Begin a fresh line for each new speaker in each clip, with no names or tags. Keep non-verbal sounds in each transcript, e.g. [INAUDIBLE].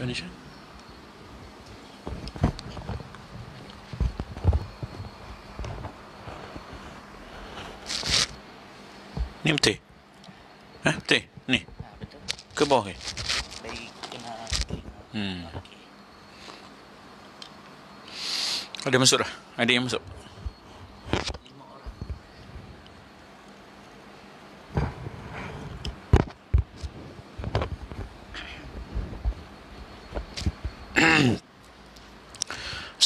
wenn ich... Nimm Tee. Eh Tee? Nee. Ah, bitte? Gebrauche Ada masuk dah. Ada yang masuk.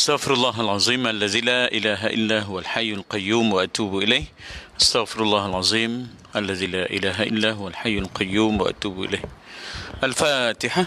استغفر الله العظيم الذي لا اله الا هو الحي القيوم واتوب اليه استغفر الله العظيم الذي لا اله الا هو الحي القيوم واتوب اليه الفاتحه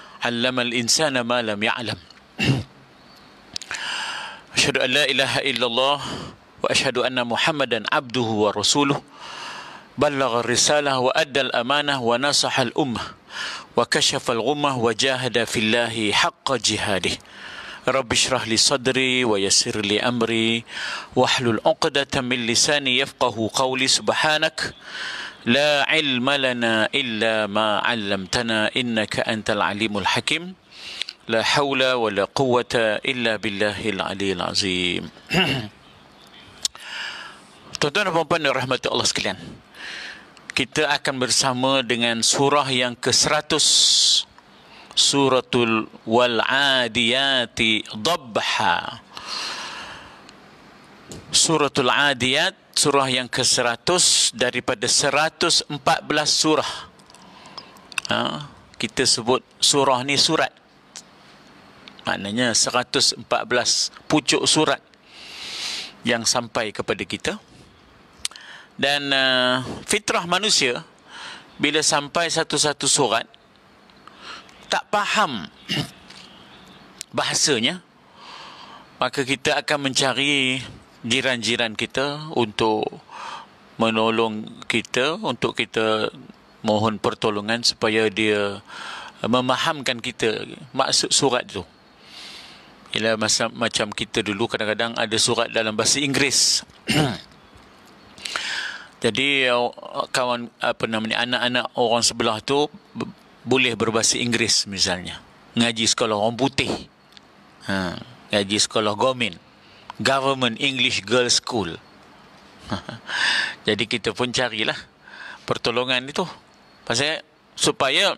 علم الإنسان ما لم يعلم أشهد أن لا إله إلا الله وأشهد أن محمدا عبده ورسوله بلغ الرسالة وأدى الأمانة ونصح الأمة وكشف الغمة وجاهد في الله حق جهاده رب اشرح لي صدري ويسر لي أمري واحلل عقدة من لساني يفقه قولي سبحانك لا علم لنا إلا ما علمتنا إنك أنت العليم الحكيم لا حول ولا قوة إلا بالله العلي العظيم Tuan-tuan dan puan-puan rahmat Allah sekalian Kita akan bersama dengan surah yang ke-100 Suratul Wal-Adiyati Dabha Suratul Adiyat surah yang ke-100 daripada 114 surah. Ha, kita sebut surah ni surat. Maknanya 114 pucuk surat yang sampai kepada kita. Dan uh, fitrah manusia bila sampai satu-satu surat tak faham [CLEARS THROAT] bahasanya maka kita akan mencari jiran-jiran kita untuk menolong kita untuk kita mohon pertolongan supaya dia eh, memahamkan kita maksud surat tu. Ila masa macam kita dulu kadang-kadang ada surat dalam bahasa Inggeris. [CLEARS THROAT] Jadi eh, kawan apa namanya anak-anak orang sebelah tu boleh berbahasa Inggeris misalnya. Ngaji sekolah orang putih. Ha, ngaji sekolah Gomin government English girls school. [LAUGHS] Jadi kita pun carilah pertolongan itu. Pasal supaya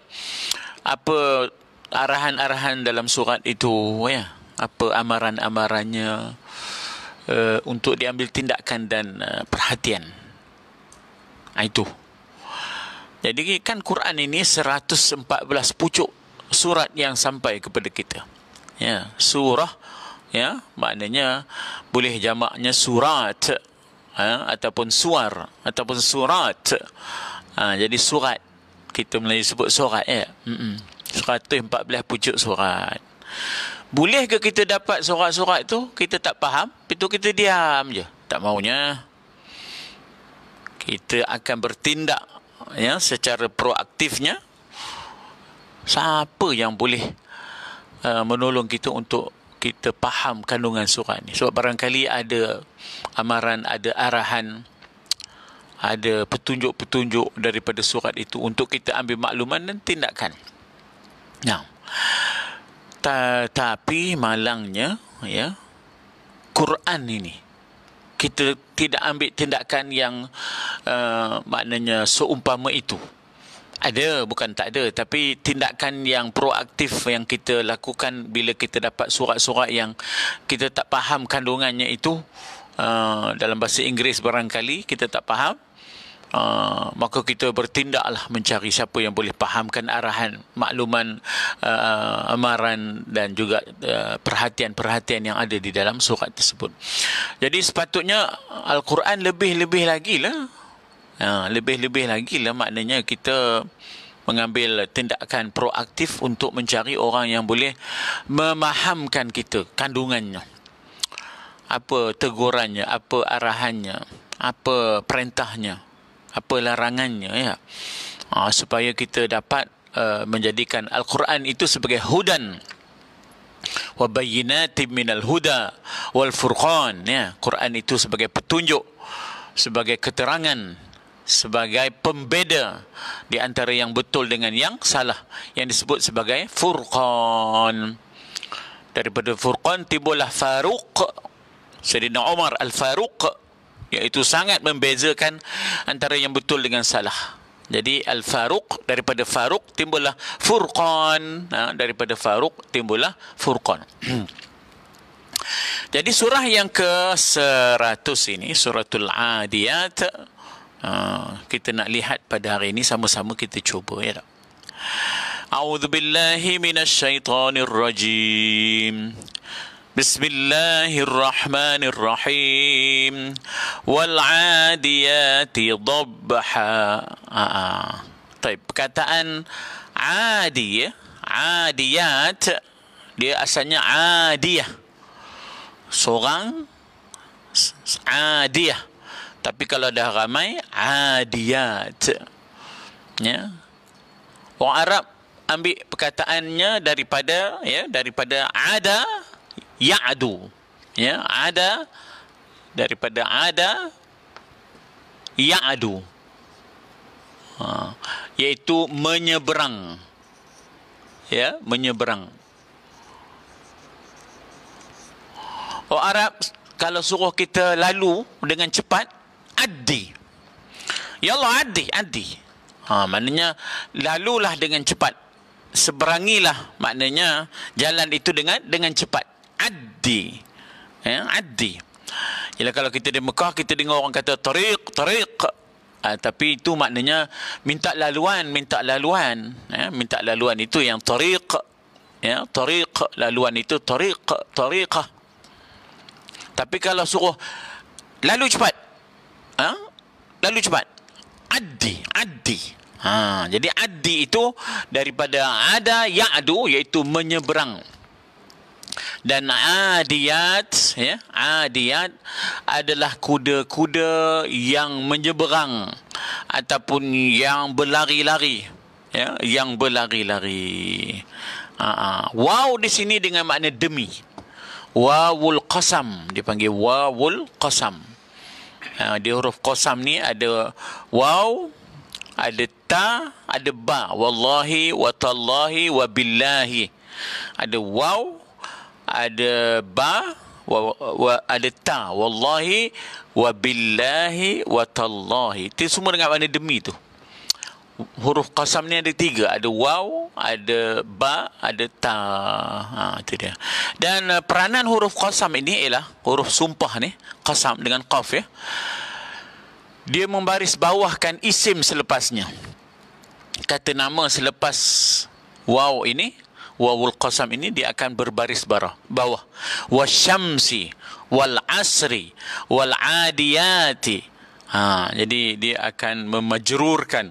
apa arahan-arahan dalam surat itu ya, apa amaran-amarannya uh, untuk diambil tindakan dan uh, perhatian. Ah, itu. Jadi kan Quran ini 114 pucuk surat yang sampai kepada kita. Ya, surah 114 ya maknanya boleh jamaknya surat ha? ataupun suar ataupun surat ha, jadi surat kita Melayu sebut surat ya hmm 114 pucuk surat boleh ke kita dapat surat-surat tu kita tak faham itu kita diam je tak maunya kita akan bertindak ya secara proaktifnya siapa yang boleh uh, menolong kita untuk kita faham kandungan surat ni sebab barangkali ada amaran ada arahan ada petunjuk-petunjuk daripada surat itu untuk kita ambil makluman dan tindakan. Nah, tapi malangnya ya Quran ini kita tidak ambil tindakan yang uh, maknanya seumpama itu ada, bukan tak ada. Tapi tindakan yang proaktif yang kita lakukan bila kita dapat surat-surat yang kita tak faham kandungannya itu uh, dalam bahasa Inggeris barangkali kita tak faham. Uh, maka kita bertindaklah mencari siapa yang boleh fahamkan arahan makluman uh, amaran dan juga uh, perhatian-perhatian uh, yang ada di dalam surat tersebut. Jadi sepatutnya Al-Quran lebih-lebih lagi lah Ha, lebih-lebih lagi lah maknanya kita mengambil tindakan proaktif untuk mencari orang yang boleh memahamkan kita kandungannya. Apa tegurannya, apa arahannya, apa perintahnya, apa larangannya ya. Ha, supaya kita dapat uh, menjadikan Al-Quran itu sebagai hudan wa bayyinatin minal huda wal furqan ya Quran itu sebagai petunjuk sebagai keterangan sebagai pembeda di antara yang betul dengan yang salah yang disebut sebagai furqan daripada furqan tibullah faruq Sayyidina Umar Al-Faruq iaitu sangat membezakan antara yang betul dengan salah jadi Al-Faruq daripada Faruq timbullah Furqan ha, daripada Faruq timbullah Furqan jadi surah yang ke-100 ini suratul Adiyat uh, kita nak lihat pada hari ini sama-sama kita cuba ya tak A'udzu billahi minasyaitonir rajim بسم الله الرحمن الرحيم والعاديات ضبحا آآ. طيب كتا أن عادي عاديات دي أسانيا عادية سوغان عادية tapi kalau dah ramai, adiyat. Ya. Orang Arab ambil perkataannya daripada ya daripada ada ya'du. Ya, ada daripada ada ya'du. Ha, iaitu menyeberang. Ya, menyeberang. Orang Arab kalau suruh kita lalu dengan cepat, addi yallah ya addi Adi ha maknanya lalulah dengan cepat seberangilah maknanya jalan itu dengan dengan cepat Adi, ya addi ialah kalau kita di Mekah kita dengar orang kata tariq tariq ha, tapi itu maknanya minta laluan minta laluan ya minta laluan itu yang tariq ya tariq laluan itu tariq tariqah tapi kalau suruh lalu cepat ha? lalu cepat adi adi ha jadi adi itu daripada ada ya'du iaitu menyeberang dan adiyat ya adiyat adalah kuda-kuda yang menyeberang ataupun yang berlari-lari ya yang berlari-lari Aa, ha, ha. wow di sini dengan makna demi wawul qasam dipanggil wawul qasam Ha, di huruf qasam ni ada waw, ada ta, ada ba. Wallahi watallahi, wabillahi. Ada waw, ada ba, wa, wa, ada ta. Wallahi wabillahi, watallahi. wa tallahi. Itu semua dengan mana demi tu huruf qasam ni ada tiga. Ada waw, ada ba, ada ta. Ha, itu dia. Dan uh, peranan huruf qasam ini ialah huruf sumpah ni. Qasam dengan qaf ya. Dia membaris bawahkan isim selepasnya. Kata nama selepas waw ini. Wawul qasam ini dia akan berbaris barah, bawah. Wasyamsi, wal asri, wal adiyati. Ha, jadi dia akan memajrurkan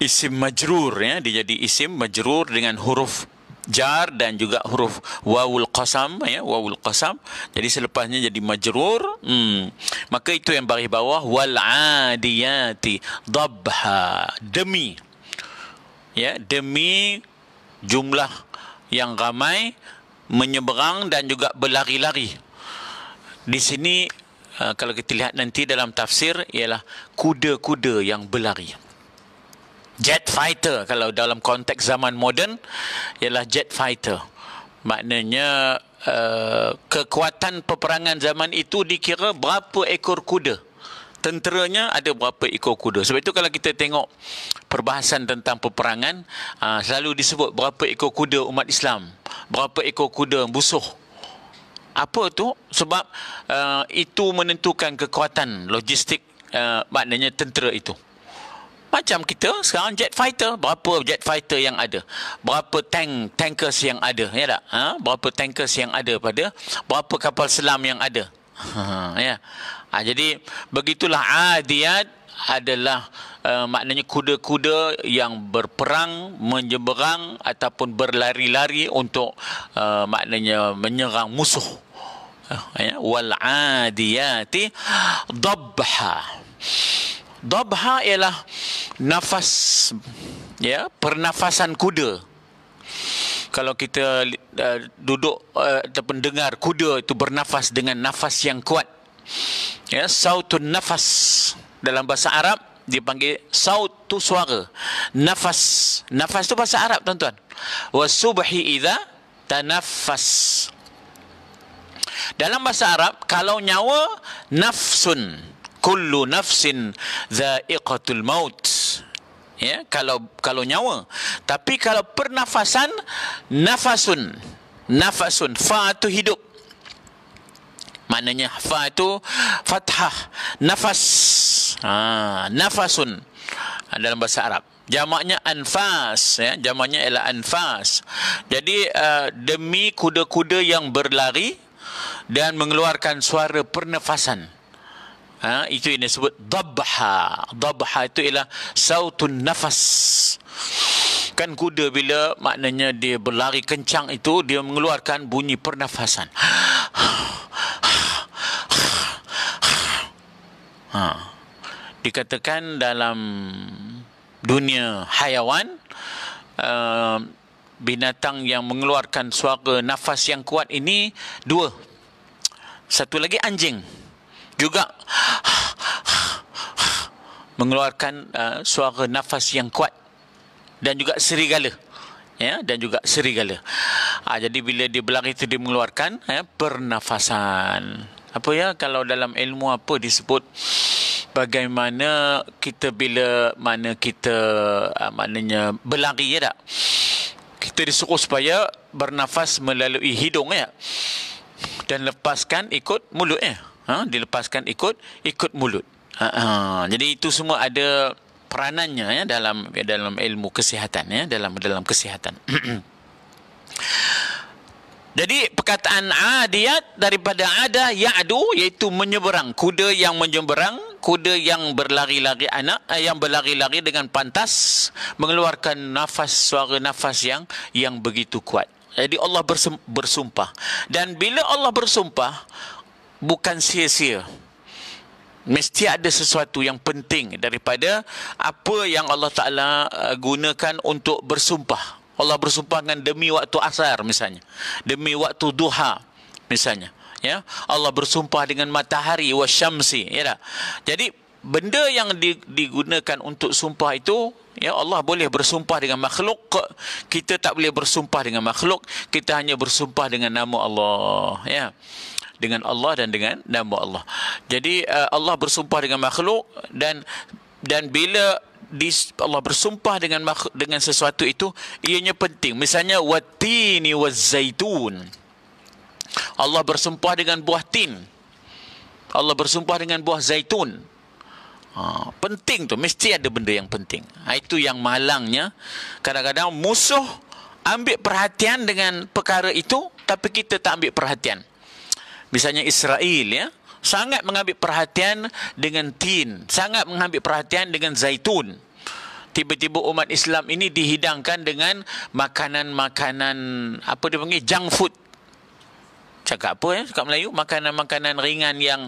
isim majrur ya dia jadi isim majrur dengan huruf jar dan juga huruf wawul qasam ya wawul qasam jadi selepasnya jadi majrur hmm. maka itu yang bagi bawah wal adiyati dabha demi ya demi jumlah yang ramai menyeberang dan juga berlari-lari di sini uh, kalau kita lihat nanti dalam tafsir ialah kuda-kuda yang berlari Jet fighter kalau dalam konteks zaman moden ialah jet fighter. Maknanya uh, kekuatan peperangan zaman itu dikira berapa ekor kuda. Tenteranya ada berapa ekor kuda. Sebab itu kalau kita tengok perbahasan tentang peperangan uh, selalu disebut berapa ekor kuda umat Islam, berapa ekor kuda busuh. Apa tu? Sebab uh, itu menentukan kekuatan logistik uh, maknanya tentera itu. Macam kita sekarang jet fighter. Berapa jet fighter yang ada? Berapa tank tankers yang ada? Ya tak? Ha? Berapa tankers yang ada pada? Berapa kapal selam yang ada? Ha, ya. Ha, jadi begitulah adiat adalah uh, maknanya kuda-kuda yang berperang, menyeberang ataupun berlari-lari untuk uh, maknanya menyerang musuh. Uh, ya. Wal adiyati dabha. Dabha ialah nafas ya pernafasan kuda. Kalau kita uh, duduk uh, ataupun dengar kuda itu bernafas dengan nafas yang kuat. Ya, sautun nafas dalam bahasa Arab dipanggil saut tu suara. Nafas, nafas tu bahasa Arab tuan-tuan. Wa subhi idza tanaffas. Dalam bahasa Arab kalau nyawa nafsun kullu nafsin dha'iqatul maut ya kalau kalau nyawa tapi kalau pernafasan nafasun nafasun fa tu hidup maknanya fa tu fathah nafas ha nafasun ha, dalam bahasa Arab jamaknya anfas ya jamaknya ialah anfas jadi uh, demi kuda-kuda yang berlari dan mengeluarkan suara pernafasan Ha, itu yang disebut dabha. Dabha itu ialah sautun nafas. Kan kuda bila maknanya dia berlari kencang itu, dia mengeluarkan bunyi pernafasan. Ha. Dikatakan dalam dunia hayawan, uh, binatang yang mengeluarkan suara nafas yang kuat ini dua. Satu lagi anjing juga mengeluarkan uh, suara nafas yang kuat dan juga serigala ya dan juga serigala ha, jadi bila dia berlari itu dia mengeluarkan ya pernafasan apa ya kalau dalam ilmu apa disebut bagaimana kita bila mana kita uh, maknanya berlari ya tak kita disuruh supaya bernafas melalui hidung ya dan lepaskan ikut mulut ya ha, dilepaskan ikut ikut mulut. Ha, ha. Jadi itu semua ada peranannya ya dalam dalam ilmu kesihatan ya dalam dalam kesihatan. [CLEARS THROAT] Jadi perkataan adiyat daripada ada ya'du iaitu menyeberang kuda yang menyeberang kuda yang berlari-lari anak eh, yang berlari-lari dengan pantas mengeluarkan nafas suara nafas yang yang begitu kuat. Jadi Allah bersumpah dan bila Allah bersumpah bukan sia-sia. Mesti ada sesuatu yang penting daripada apa yang Allah Ta'ala uh, gunakan untuk bersumpah. Allah bersumpah dengan demi waktu asar misalnya. Demi waktu duha misalnya. Ya Allah bersumpah dengan matahari wa syamsi. Ya tak? Jadi benda yang digunakan untuk sumpah itu ya Allah boleh bersumpah dengan makhluk kita tak boleh bersumpah dengan makhluk kita hanya bersumpah dengan nama Allah ya dengan Allah dan dengan nama Allah. Jadi uh, Allah bersumpah dengan makhluk dan dan bila di, Allah bersumpah dengan makhluk, dengan sesuatu itu ianya penting. Misalnya watini zaitun. Allah bersumpah dengan buah tin. Allah bersumpah dengan buah zaitun. Ha, penting tu mesti ada benda yang penting. Ha, itu yang malangnya kadang-kadang musuh ambil perhatian dengan perkara itu tapi kita tak ambil perhatian misalnya Israel ya sangat mengambil perhatian dengan tin sangat mengambil perhatian dengan zaitun tiba-tiba umat Islam ini dihidangkan dengan makanan-makanan apa dia panggil junk food cakap apa ya cakap Melayu makanan-makanan ringan yang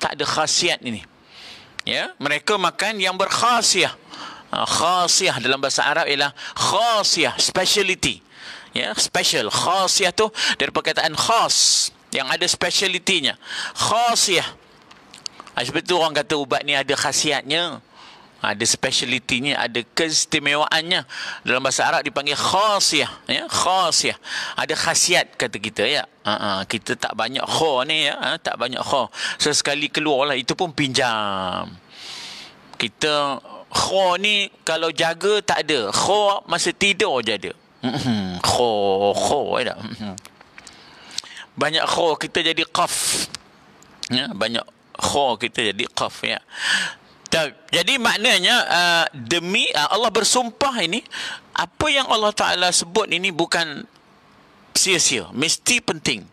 tak ada khasiat ini ya mereka makan yang berkhasiat ah, khasiah dalam bahasa Arab ialah khasiah speciality ya special khasiah tu daripada perkataan khas yang ada specialitynya, khasiah ha, ah, seperti tu orang kata ubat ni ada khasiatnya ah, ada specialitynya, ada keistimewaannya. Dalam bahasa Arab dipanggil khasiah. Ya? Khasiah. Ada khasiat kata kita. ya. Ha-ha. Ah, kita tak banyak kho ni. Ya? Ha? Tak banyak kho. Sesekali keluarlah. Itu pun pinjam. Kita kho ni kalau jaga tak ada. Kho masa tidur je ada. kho, kho. Ya? banyak kho kita jadi qaf ya banyak kho kita jadi qaf ya jadi maknanya uh, demi uh, Allah bersumpah ini apa yang Allah taala sebut ini bukan sia-sia mesti penting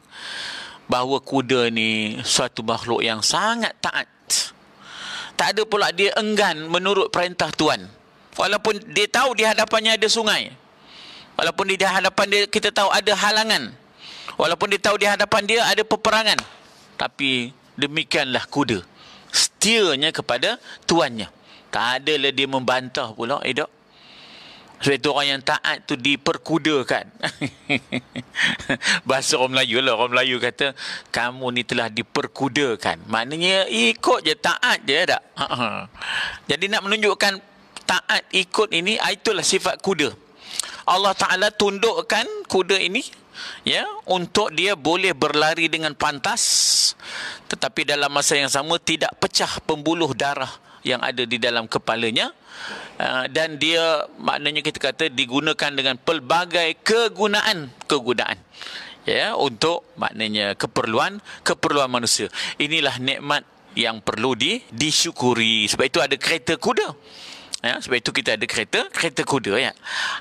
bahawa kuda ni suatu makhluk yang sangat taat tak ada pula dia enggan menurut perintah tuan walaupun dia tahu di hadapannya ada sungai walaupun di hadapan dia kita tahu ada halangan Walaupun dia tahu di hadapan dia ada peperangan. Tapi demikianlah kuda. Setianya kepada tuannya. Tak adalah dia membantah pula. Eh dok? Sebab itu orang yang taat tu diperkudakan. [LAUGHS] Bahasa orang Melayu lah. Orang Melayu kata, kamu ni telah diperkudakan. Maknanya ikut je, taat je tak? Jadi nak menunjukkan taat ikut ini, itulah sifat kuda. Allah Ta'ala tundukkan kuda ini ya untuk dia boleh berlari dengan pantas tetapi dalam masa yang sama tidak pecah pembuluh darah yang ada di dalam kepalanya ah, dan dia maknanya kita kata digunakan dengan pelbagai kegunaan kegunaan ya untuk maknanya keperluan keperluan manusia inilah nikmat yang perlu di disyukuri sebab itu ada kereta kuda ya sebab itu kita ada kereta kereta kuda ya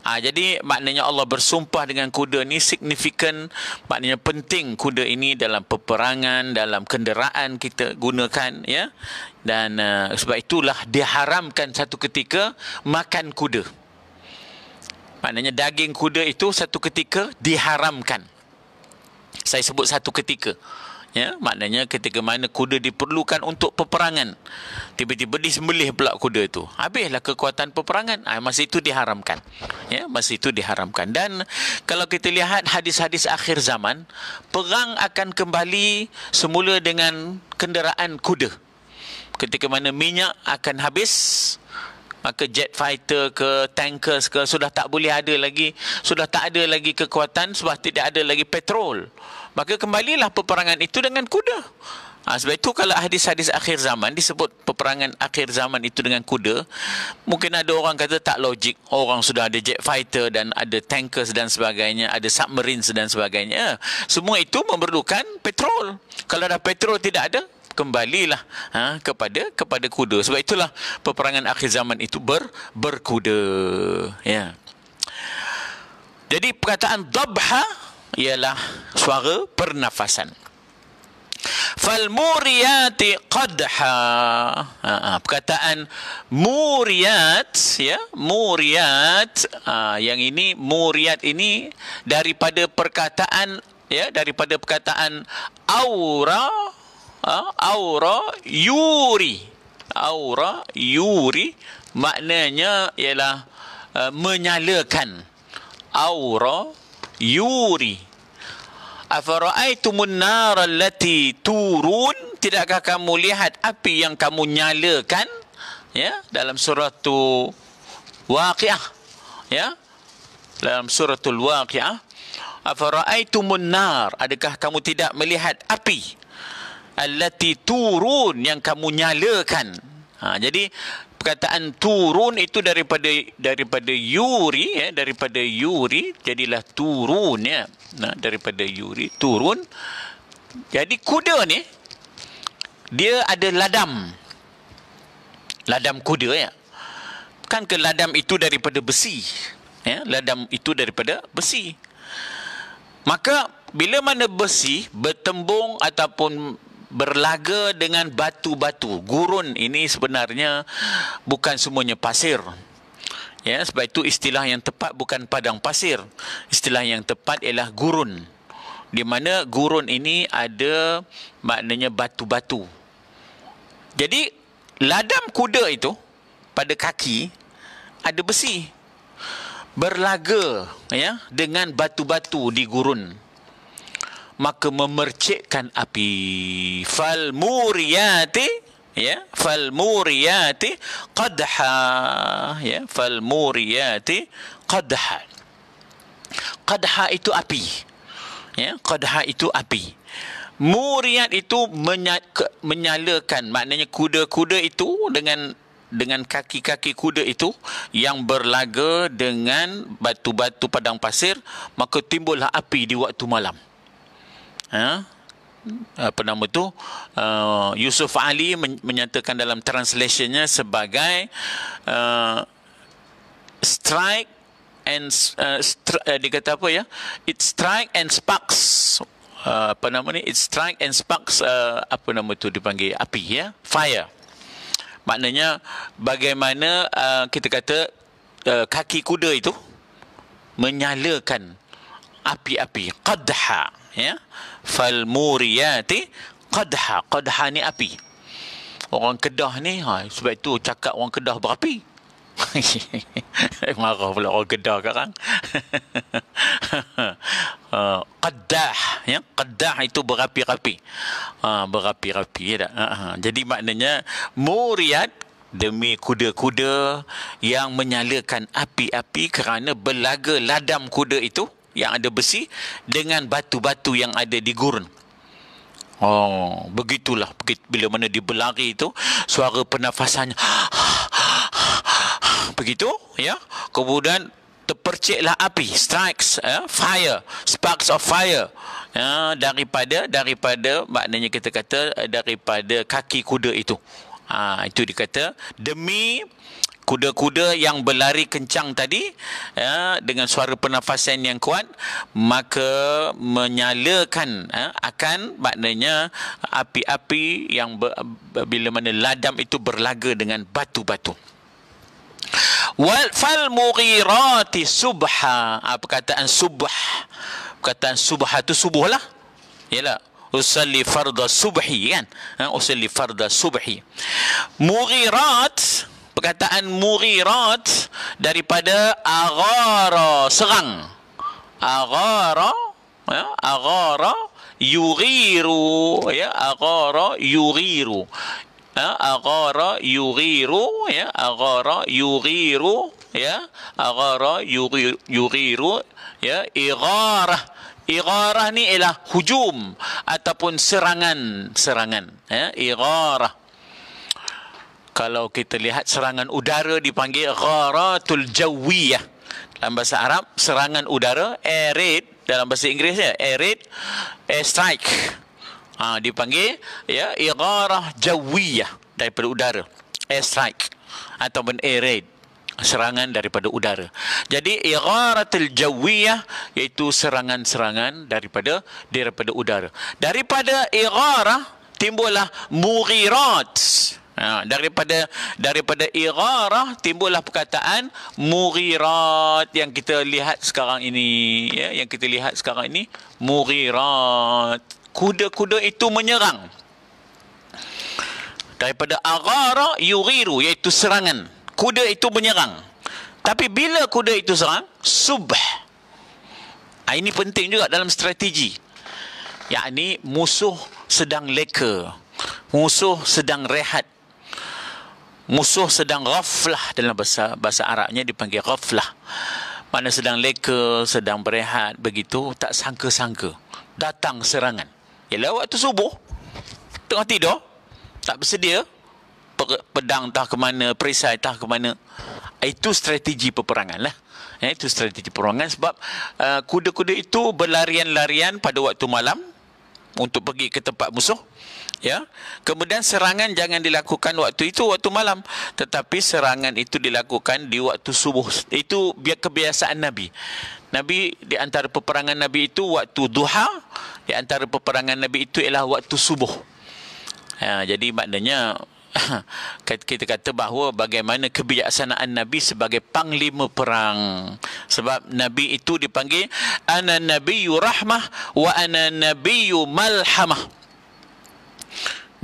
ha, jadi maknanya Allah bersumpah dengan kuda ni signifikan maknanya penting kuda ini dalam peperangan dalam kenderaan kita gunakan ya dan uh, sebab itulah diharamkan satu ketika makan kuda maknanya daging kuda itu satu ketika diharamkan saya sebut satu ketika ya maknanya ketika mana kuda diperlukan untuk peperangan tiba-tiba disembelih pula kuda itu habislah kekuatan peperangan ha, masa itu diharamkan ya masa itu diharamkan dan kalau kita lihat hadis-hadis akhir zaman perang akan kembali semula dengan kenderaan kuda ketika mana minyak akan habis maka jet fighter ke tankers ke sudah tak boleh ada lagi sudah tak ada lagi kekuatan sebab tidak ada lagi petrol Maka kembalilah peperangan itu dengan kuda. Ha, sebab itu kalau hadis-hadis akhir zaman disebut peperangan akhir zaman itu dengan kuda, mungkin ada orang kata tak logik. Orang sudah ada jet fighter dan ada tankers dan sebagainya, ada submarines dan sebagainya. Semua itu memerlukan petrol. Kalau dah petrol tidak ada, kembalilah ha, kepada kepada kuda. Sebab itulah peperangan akhir zaman itu ber, berkuda. Ya. Jadi perkataan dabha ialah suara pernafasan. Fal muriyati qadha. Ha, ha, perkataan muriyat ya, muriyat ha, yang ini muriyat ini daripada perkataan ya daripada perkataan aura ha, aura yuri aura yuri maknanya ialah uh, menyalakan aura yuri afara'aitumun nar allati turun tidakkah kamu lihat api yang kamu nyalakan ya dalam surah tu waqiah ya dalam surah tu waqiah afara'aitumun nar adakah kamu tidak melihat api allati turun yang kamu nyalakan ha, jadi perkataan turun itu daripada daripada yuri ya daripada yuri jadilah turun ya nah daripada yuri turun jadi kuda ni dia ada ladam ladam kuda ya kan ke ladam itu daripada besi ya ladam itu daripada besi maka bila mana besi bertembung ataupun berlaga dengan batu-batu. Gurun ini sebenarnya bukan semuanya pasir. Ya, sebab itu istilah yang tepat bukan padang pasir. Istilah yang tepat ialah gurun. Di mana gurun ini ada maknanya batu-batu. Jadi ladam kuda itu pada kaki ada besi berlaga ya dengan batu-batu di gurun maka memercikkan api fal muriyati ya fal muriyati qadha ya fal muriyati qadha qadha itu api ya qadha itu api muriyat itu menyalakan maknanya kuda-kuda itu dengan dengan kaki-kaki kuda itu yang berlaga dengan batu-batu padang pasir maka timbullah api di waktu malam ha? Ah, apa nama tu uh, Yusuf Ali men- menyatakan dalam translationnya sebagai uh, strike and uh, stri- uh, eh, dikata apa ya it strike and sparks uh, apa nama ni it strike and sparks uh, apa nama tu dipanggil api ya fire maknanya bagaimana uh, kita kata uh, kaki kuda itu menyalakan api-api qadha ya falmuriyati qadha qadha ni api orang kedah ni ha sebab itu cakap orang kedah berapi [LAUGHS] marah pula orang kedah sekarang uh, [LAUGHS] qaddah ya qaddah itu berapi-rapi ha berapi-rapi ya tak ha, ha. jadi maknanya muriyat demi kuda-kuda yang menyalakan api-api kerana belaga ladam kuda itu yang ada besi dengan batu-batu yang ada di gurun. Oh, begitulah bila mana dia berlari itu suara pernafasannya begitu ya. Kemudian terperciklah api, strikes, ya, fire, sparks of fire. Ya, daripada daripada maknanya kita kata daripada kaki kuda itu. Ha, itu dikata demi kuda-kuda yang berlari kencang tadi ya, dengan suara pernafasan yang kuat maka menyalakan ya, akan maknanya api-api yang ber, bila mana ladam itu berlaga dengan batu-batu wal fal mughirati subha apa ah, kataan subah Kataan subah itu subuh lah yalah usalli fardha subhi kan ha, usalli farda subhi mughirat perkataan murirat daripada agara serang agara ya agara yughiru ya agara yughiru ya agara yughiru ya agara yughiru ya agara yughiru ya igharah igharah ni ialah hujum ataupun serangan serangan ya igharah kalau kita lihat serangan udara dipanggil gharatul jawiyah dalam bahasa Arab serangan udara air raid dalam bahasa Inggerisnya air raid air strike ha, dipanggil ya igharah jawiyah daripada udara air strike ataupun air raid serangan daripada udara. Jadi igharatul jawiyah iaitu serangan-serangan daripada daripada udara. Daripada igharah timbullah mughirat. Ha, daripada daripada irarah timbullah perkataan murirat yang kita lihat sekarang ini ya yang kita lihat sekarang ini murirat kuda-kuda itu menyerang daripada agara yuriru iaitu serangan kuda itu menyerang tapi bila kuda itu serang subah ha, ini penting juga dalam strategi yakni musuh sedang leka musuh sedang rehat musuh sedang ghaflah dalam bahasa bahasa Arabnya dipanggil ghaflah. Mana sedang leka, sedang berehat begitu tak sangka-sangka datang serangan. Ya, lewat waktu subuh tengah tidur tak bersedia pedang tah ke mana, perisai tah ke mana. Itu strategi peperangan lah. Ya, itu strategi peperangan sebab uh, kuda-kuda itu berlarian-larian pada waktu malam untuk pergi ke tempat musuh ya kemudian serangan jangan dilakukan waktu itu waktu malam tetapi serangan itu dilakukan di waktu subuh itu biar kebiasaan nabi nabi di antara peperangan nabi itu waktu duha di antara peperangan nabi itu ialah waktu subuh ya jadi maknanya [CLEARS THROAT] kita kata bahawa bagaimana kebijaksanaan Nabi sebagai panglima perang sebab Nabi itu dipanggil ana nabiyyu rahmah wa ana nabiyyu malhamah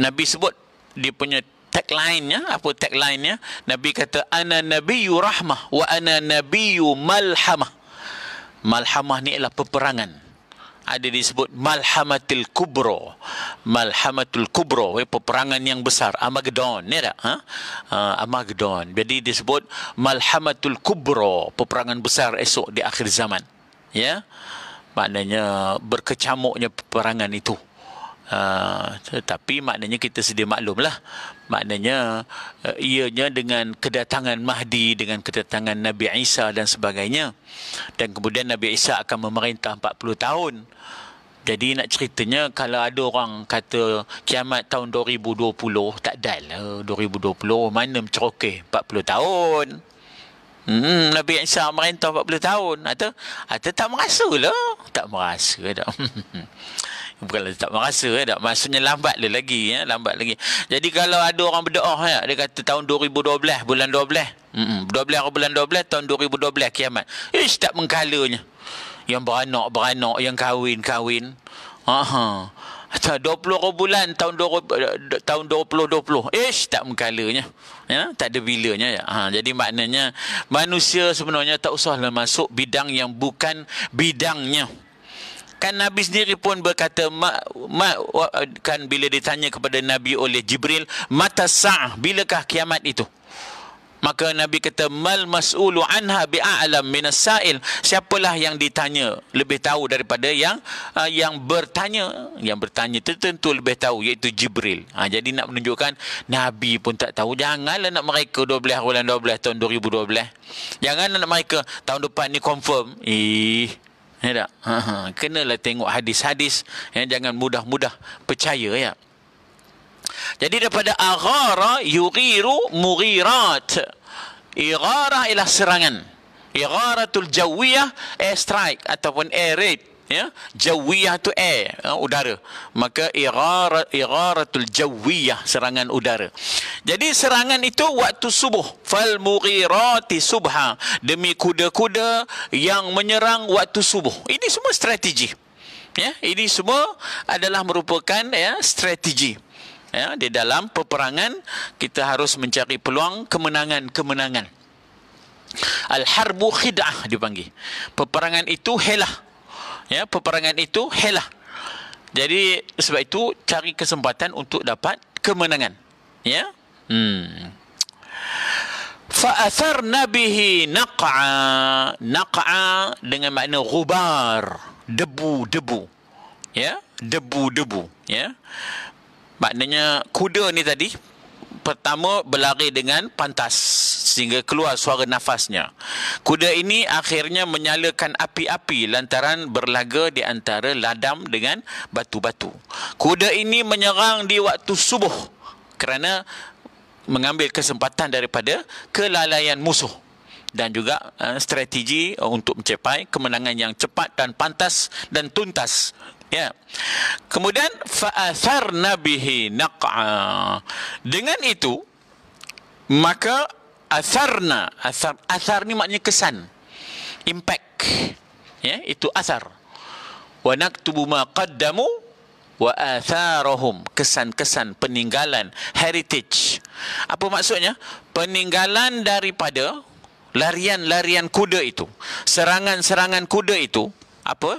Nabi sebut dia punya tagline nya apa tagline nya Nabi kata ana nabiyyu rahmah wa ana nabiyyu malhamah. Malhamah ni ialah peperangan. Ada disebut malhamatil kubro. Malhamatul kubro eh, peperangan yang besar Amagdon ni tak? Ha? Uh, Armageddon. Jadi disebut malhamatul kubro, peperangan besar esok di akhir zaman. Ya. Maknanya berkecamuknya peperangan itu. Ah, tetapi maknanya kita sedia maklumlah maknanya eh, ianya dengan kedatangan Mahdi dengan kedatangan Nabi Isa dan sebagainya dan kemudian Nabi Isa akan memerintah 40 tahun jadi nak ceritanya kalau ada orang kata kiamat tahun 2020 tak dal lah 2020 mana mencerokeh 40 tahun Hmm, Nabi Isa merintah 40 tahun. Atau, atau tak merasa lah. Tak merasa [LAUGHS] Bukan tak merasa eh, tak maksudnya lambat dia lagi ya eh, lambat lagi jadi kalau ada orang berdoa ya eh, dia kata tahun 2012 bulan 12 hmm 12 atau bulan 12 tahun 2012 kiamat ish eh, tak mengkalanya yang beranak beranak yang kahwin kahwin aha 20 bulan tahun 20, tahun 2020 ish tak mengkalanya ya tak ada bilanya ya ha, jadi maknanya manusia sebenarnya tak usahlah masuk bidang yang bukan bidangnya Kan Nabi sendiri pun berkata ma, ma, kan bila ditanya kepada Nabi oleh Jibril, mata sa'ah, bilakah kiamat itu? Maka Nabi kata mal mas'ulu anha bi'alam min as-sa'il. Siapalah yang ditanya lebih tahu daripada yang ah, yang bertanya, yang bertanya tertentu lebih tahu iaitu Jibril. Ha, jadi nak menunjukkan Nabi pun tak tahu. Janganlah nak mereka 12 bulan 12 tahun 2012. Janganlah nak mereka tahun depan ni confirm. Ih, Ya tak? Kenalah tengok hadis-hadis yang jangan mudah-mudah percaya ya. Jadi daripada aghara yughiru mughirat. Ighara ialah serangan. Ighara tul jawiyah airstrike ataupun air raid ya jawiyah tu air uh, udara maka irara iraratul jawiyah serangan udara jadi serangan itu waktu subuh fal mughirati subha demi kuda-kuda yang menyerang waktu subuh ini semua strategi ya ini semua adalah merupakan ya strategi ya di dalam peperangan kita harus mencari peluang kemenangan-kemenangan Al-harbu khid'ah dipanggil. Peperangan itu helah ya peperangan itu helah jadi sebab itu cari kesempatan untuk dapat kemenangan ya hmm fa atharna bihi naq'a naq'a dengan makna gubar debu debu ya debu debu ya maknanya kuda ni tadi pertama berlari dengan pantas sehingga keluar suara nafasnya. Kuda ini akhirnya menyalakan api-api lantaran berlaga di antara ladam dengan batu-batu. Kuda ini menyerang di waktu subuh kerana mengambil kesempatan daripada kelalaian musuh dan juga eh, strategi eh, untuk mencapai kemenangan yang cepat dan pantas dan tuntas ya yeah. kemudian fa'athar nabihi naq'a dengan itu maka atharna asar asar ni maknanya kesan impact ya yeah, itu asar. wa naktubu ma qaddamu wa atharuhum kesan-kesan peninggalan heritage apa maksudnya peninggalan daripada larian-larian kuda itu serangan-serangan kuda itu apa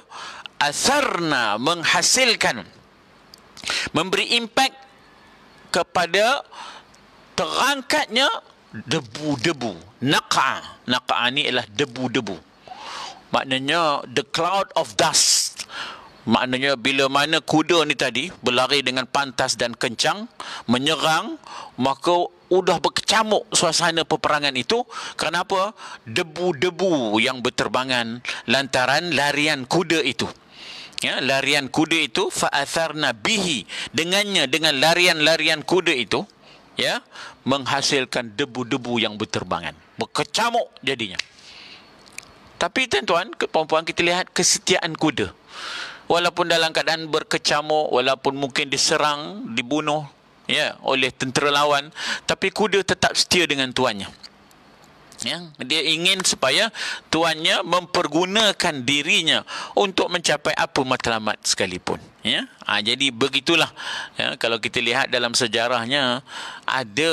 asarna menghasilkan memberi impact kepada terangkatnya debu-debu. Naqa. Naqa ni ialah debu-debu. Maknanya the cloud of dust. Maknanya bila mana kuda ni tadi berlari dengan pantas dan kencang menyerang maka sudah berkecamuk suasana peperangan itu kenapa debu-debu yang berterbangan lantaran larian kuda itu ya larian kuda itu fa'atharna bihi dengannya dengan larian-larian kuda itu ya menghasilkan debu-debu yang berterbangan berkecamuk jadinya tapi tuan-tuan puan kita lihat kesetiaan kuda walaupun dalam keadaan berkecamuk walaupun mungkin diserang dibunuh ya oleh tentera lawan tapi kuda tetap setia dengan tuannya ya dia ingin supaya tuannya mempergunakan dirinya untuk mencapai apa matlamat sekalipun ya ha, jadi begitulah ya kalau kita lihat dalam sejarahnya ada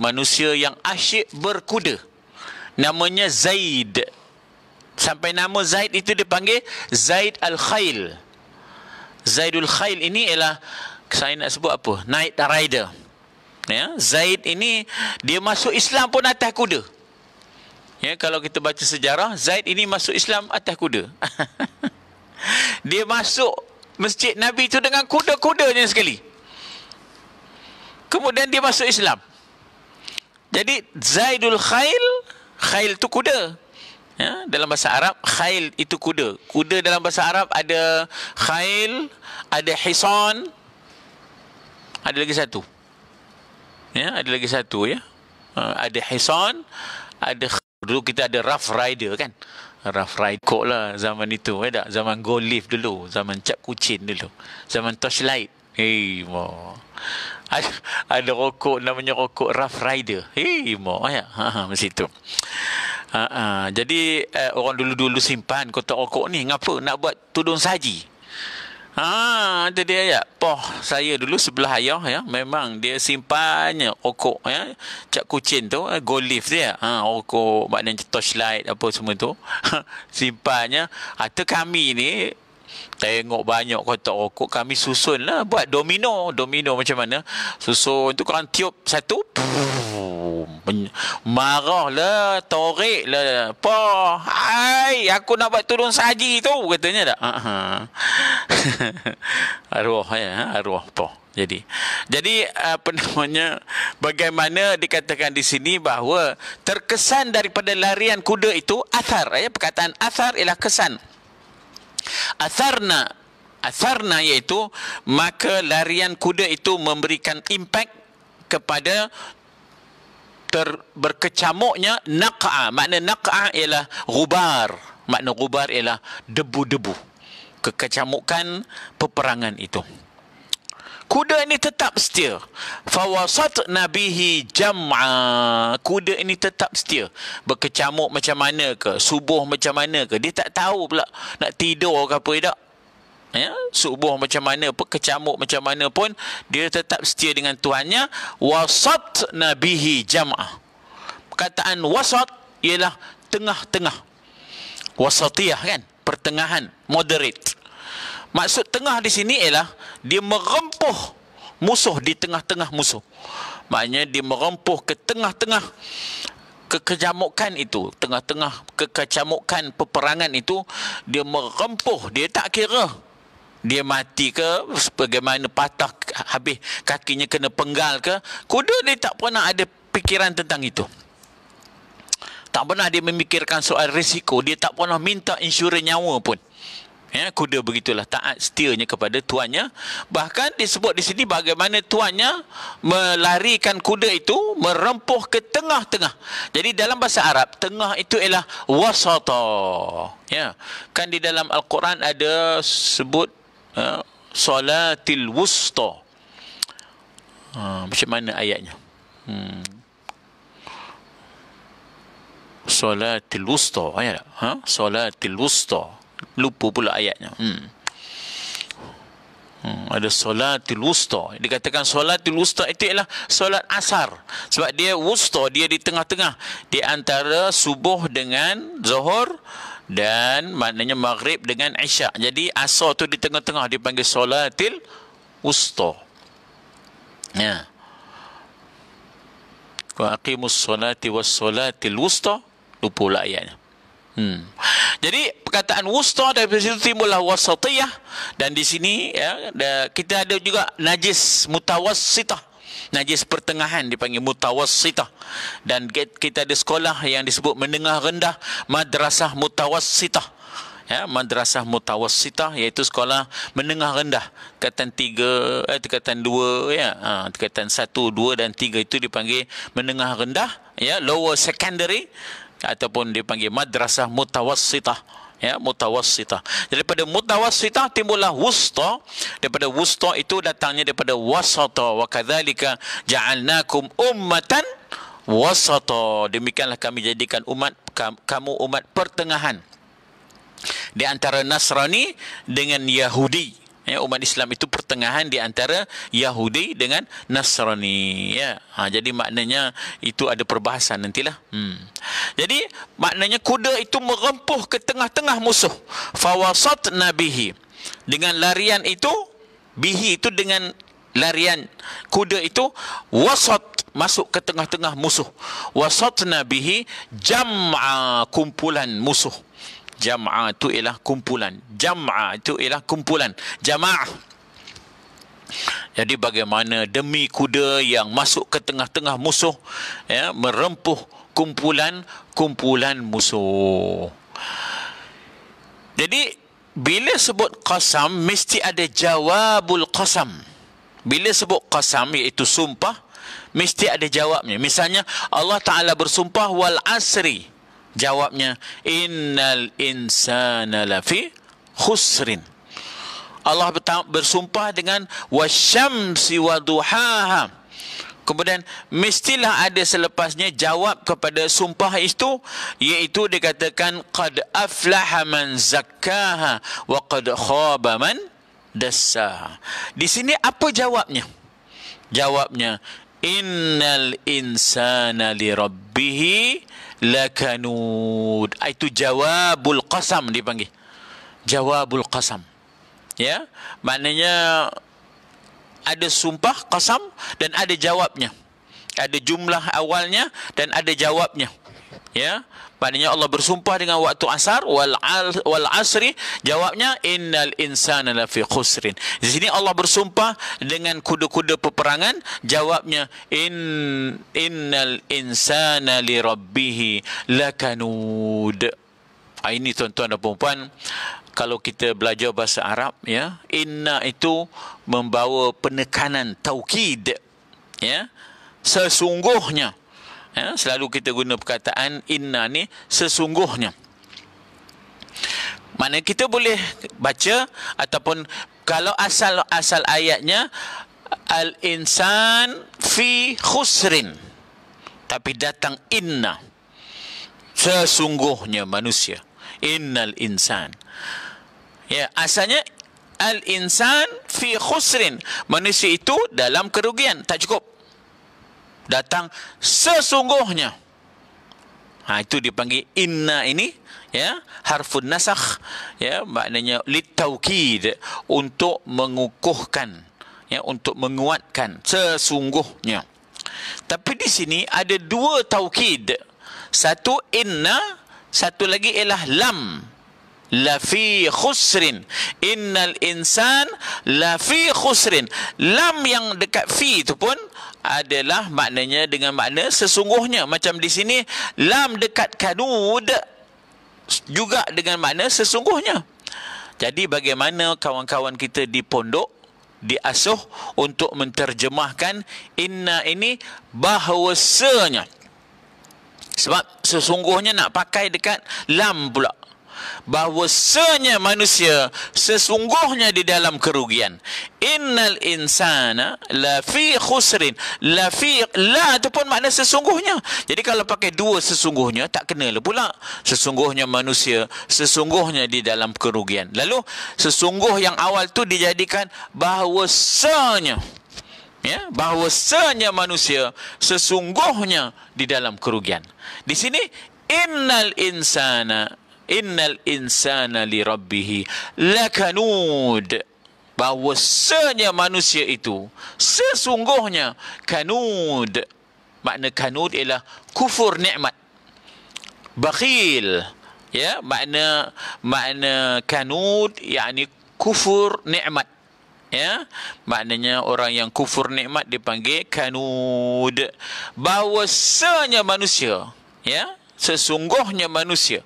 manusia yang asyik berkuda namanya Zaid sampai nama Zaid itu dipanggil Zaid al-Khail Zaidul Khail ini ialah saya nak sebut apa? Knight Rider. Ya, Zaid ini dia masuk Islam pun atas kuda. Ya, kalau kita baca sejarah, Zaid ini masuk Islam atas kuda. [LAUGHS] dia masuk masjid Nabi itu dengan kuda-kudanya sekali. Kemudian dia masuk Islam. Jadi Zaidul Khail, Khail itu kuda. Ya, dalam bahasa Arab, Khail itu kuda. Kuda dalam bahasa Arab ada Khail, ada Hison, ada lagi satu. Ya, ada lagi satu ya. Ha, ada Hison, ada khail dulu kita ada rough rider kan rough rider kok lah zaman itu eh tak zaman go leaf dulu zaman cap kucing dulu zaman torchlight hey mo ada, ada rokok namanya rokok rough rider hey mo eh, ya ha ha mesti tu Ha, ha. Jadi eh, orang dulu-dulu simpan kotak rokok ni Kenapa? Nak buat tudung saji Ha, ada dia ya. Poh, saya dulu sebelah ayah ya, memang dia simpannya rokok ya. Cak kucing tu, eh, go leaf dia. Ha, rokok maknanya torch light apa semua tu. [LAUGHS] simpannya. Atau ah, kami ni Tengok banyak kotak rokok kami susun lah. Buat domino. Domino macam mana. Susun tu korang tiup satu. Marah lah. Torik lah. Apa? Hai, aku nak buat turun saji tu. Katanya tak? Uh-huh. [LAUGHS] arwah ya. Arwah. Apa? Jadi jadi apa namanya bagaimana dikatakan di sini bahawa terkesan daripada larian kuda itu athar ya perkataan athar ialah kesan Atharna Atharna iaitu maka larian kuda itu memberikan impact kepada ter, berkecamuknya naqa'a. Makna naqa'a ialah gubar. Makna gubar ialah debu-debu. Kekecamukan peperangan itu kuda ini tetap setia fawasat nabihi jam'a kuda ini tetap setia berkecamuk macam mana ke subuh macam mana ke dia tak tahu pula nak tidur ke apa tidak ya subuh macam mana berkecamuk macam mana pun dia tetap setia dengan tuannya wasat nabihi jam'a perkataan wasat ialah tengah-tengah wasatiyah kan pertengahan moderate Maksud tengah di sini ialah dia merempuh musuh di tengah-tengah musuh. Maknanya dia merempuh ke tengah-tengah kekejamukan itu, tengah-tengah kekecamukan peperangan itu, dia merempuh, dia tak kira dia mati ke bagaimana patah habis kakinya kena penggal ke kuda dia tak pernah ada fikiran tentang itu tak pernah dia memikirkan soal risiko dia tak pernah minta insurans nyawa pun Ya, kuda begitulah taat setianya kepada tuannya. Bahkan disebut di sini bagaimana tuannya melarikan kuda itu merempuh ke tengah-tengah. Jadi dalam bahasa Arab, tengah itu ialah wasata. Ya. Kan di dalam Al-Quran ada sebut ya, solatil wusta. Ha, macam mana ayatnya? Hmm. Solatil wusta. Ayat tak? Ha? Solatil wusta lupa pula ayatnya hmm. Hmm, ada solatul wusta dikatakan solatul wusta itu ialah solat asar sebab dia wusta dia di tengah-tengah di antara subuh dengan zuhur dan maknanya maghrib dengan isyak jadi asar tu di tengah-tengah dipanggil solatul wusta ya wa aqimus solati was solatil wusta lupa ayatnya Hmm. Jadi perkataan wusta dari situ timbullah wasatiyah dan di sini ya da, kita ada juga najis mutawassitah. Najis pertengahan dipanggil mutawassitah. Dan kita ada sekolah yang disebut menengah rendah madrasah mutawassitah. Ya, madrasah mutawassitah iaitu sekolah menengah rendah. Tingkatan 3, eh, tingkatan 2, ya. Ha, tingkatan 1, 2 dan 3 itu dipanggil menengah rendah. Ya, lower secondary ataupun dipanggil madrasah mutawassitah ya mutawassitah daripada mutawassitah timbullah wusta daripada wusta itu datangnya daripada wasata wa kadzalika ja'alnakum ummatan wasata demikianlah kami jadikan umat kamu umat pertengahan di antara Nasrani dengan Yahudi ya umat Islam itu pertengahan di antara Yahudi dengan Nasrani ya ha, jadi maknanya itu ada perbahasan nantilah hmm. jadi maknanya kuda itu merempuh ke tengah-tengah musuh fawasat nabihi dengan larian itu bihi itu dengan larian kuda itu wasat masuk ke tengah-tengah musuh wasat nabihi jam'a kumpulan musuh Jamaah itu ialah kumpulan. Jamaah itu ialah kumpulan. Jama'ah. Jadi bagaimana demi kuda yang masuk ke tengah-tengah musuh ya, merempuh kumpulan-kumpulan musuh. Jadi bila sebut qasam mesti ada jawabul qasam. Bila sebut qasam iaitu sumpah mesti ada jawabnya. Misalnya Allah Taala bersumpah wal asri Jawabnya, innal insana lafi khusrin. Allah bersumpah dengan wasyamsi waduhaha. Kemudian mestilah ada selepasnya jawab kepada sumpah itu iaitu dikatakan qad aflaha man zakkaha wa qad khaba man dassaha. Di sini apa jawabnya? Jawabnya innal insana li rabbihi lakanud. Ah, itu jawabul qasam dipanggil. Jawabul qasam. Ya, maknanya ada sumpah qasam dan ada jawabnya. Ada jumlah awalnya dan ada jawabnya. Ya, Maknanya Allah bersumpah dengan waktu asar wal wal asri jawabnya innal insana lafi khusrin. Di sini Allah bersumpah dengan kuda-kuda peperangan jawabnya in innal insana li rabbih lakanud. Ah, ini tuan-tuan dan puan-puan kalau kita belajar bahasa Arab ya inna itu membawa penekanan taukid ya sesungguhnya Ya, selalu kita guna perkataan inna ni sesungguhnya. Mana kita boleh baca ataupun kalau asal asal ayatnya al insan fi khusrin tapi datang inna sesungguhnya manusia innal insan ya asalnya al insan fi khusrin manusia itu dalam kerugian tak cukup datang sesungguhnya. Ha, itu dipanggil inna ini ya harfun nasakh ya maknanya litaukid untuk mengukuhkan ya untuk menguatkan sesungguhnya tapi di sini ada dua taukid satu inna satu lagi ialah lam lafi khusrin innal insan lafi khusrin lam yang dekat fi itu pun adalah maknanya dengan makna sesungguhnya macam di sini lam dekat kanud juga dengan makna sesungguhnya jadi bagaimana kawan-kawan kita di pondok diasuh untuk menterjemahkan inna ini bahawasanya sebab sesungguhnya nak pakai dekat lam pula bahawa bahwasanya manusia sesungguhnya di dalam kerugian innal insana la fi khusrin la fi la ataupun makna sesungguhnya jadi kalau pakai dua sesungguhnya tak kena lah pula sesungguhnya manusia sesungguhnya di dalam kerugian lalu sesungguh yang awal tu dijadikan bahawa bahwasanya ya bahwasanya manusia sesungguhnya di dalam kerugian di sini innal insana innal insana li rabbih lakanud bahwasanya manusia itu sesungguhnya kanud makna kanud ialah kufur nikmat bakhil ya makna makna kanud yakni kufur nikmat ya maknanya orang yang kufur nikmat dipanggil kanud bahwasanya manusia ya sesungguhnya manusia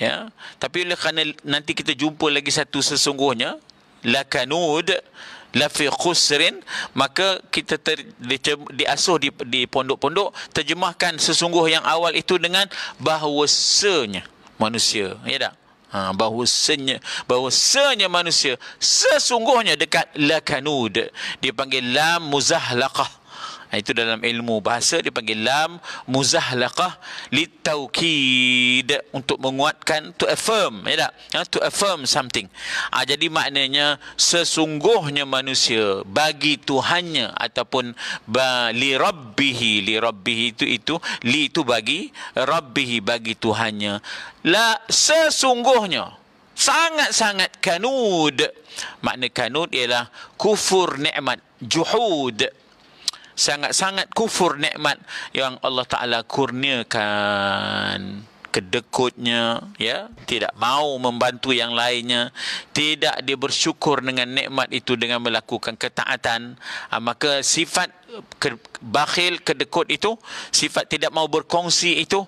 ya tapi oleh kerana nanti kita jumpa lagi satu sesungguhnya lakanud la fi khusrin maka kita ter, di, diasuh di, di pondok-pondok terjemahkan sesungguh yang awal itu dengan bahwasanya manusia ya tak ha, bahwasanya bahwasanya manusia sesungguhnya dekat lakanud dipanggil lam muzahlaqah Ha, itu dalam ilmu bahasa dipanggil lam muzahlaqah litaukid untuk menguatkan to affirm ya tak ya, to affirm something ha, jadi maknanya sesungguhnya manusia bagi tuhannya ataupun li rabbihi li rabbihi itu itu li itu bagi rabbihi bagi tuhannya la sesungguhnya sangat-sangat kanud makna kanud ialah kufur nikmat juhud sangat-sangat kufur nikmat yang Allah Taala kurniakan kedekutnya ya tidak mau membantu yang lainnya tidak dia bersyukur dengan nikmat itu dengan melakukan ketaatan ha, maka sifat ke- bakhil kedekut itu sifat tidak mau berkongsi itu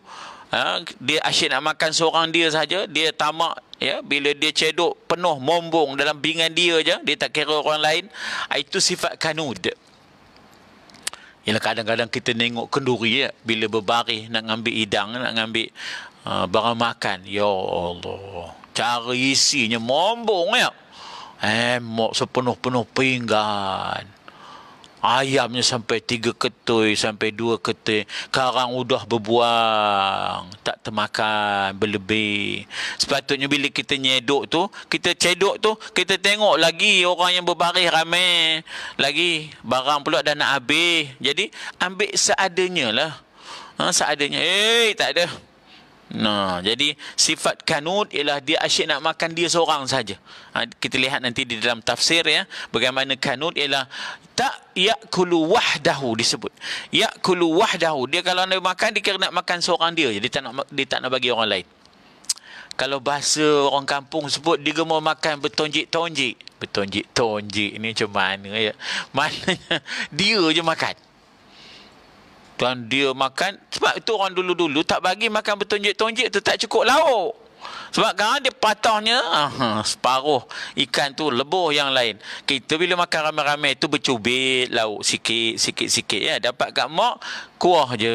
ha, dia asyik nak makan seorang dia saja dia tamak ya bila dia cedok penuh mombong dalam bingan dia aja, dia tak kira orang lain ah, itu sifat kanud Yalah kadang-kadang kita tengok kenduri ya, bila berbaris nak ambil hidang, nak ambil uh, barang makan. Ya Allah. Cara isinya mombong ya. Eh, mok sepenuh-penuh pinggan ayamnya sampai tiga ketui, sampai dua ketui. Karang udah berbuang, tak termakan, berlebih. Sepatutnya bila kita nyedok tu, kita cedok tu, kita tengok lagi orang yang berbaris ramai. Lagi, barang pula dah nak habis. Jadi, ambil seadanya lah. Ha, seadanya. Eh, tak ada. Nah, jadi sifat kanut ialah dia asyik nak makan dia seorang saja. Ha, kita lihat nanti di dalam tafsir ya, bagaimana kanut ialah tak yakulu wahdahu disebut yakulu wahdahu dia kalau nak makan dia kira nak makan seorang dia jadi tak nak dia tak nak bagi orang lain kalau bahasa orang kampung sebut dia mau makan bertonjik-tonjik bertonjik-tonjik ni macam mana ya maknanya [LAUGHS] dia je makan Tuan dia makan sebab tu orang dulu-dulu tak bagi makan bertonjik-tonjik tu tak cukup lauk sebab kadang dia patahnya uh, separuh ikan tu lebur yang lain. Kita bila makan ramai-ramai tu bercubit lauk sikit-sikit-sikit ya dapat kat mak kuah je.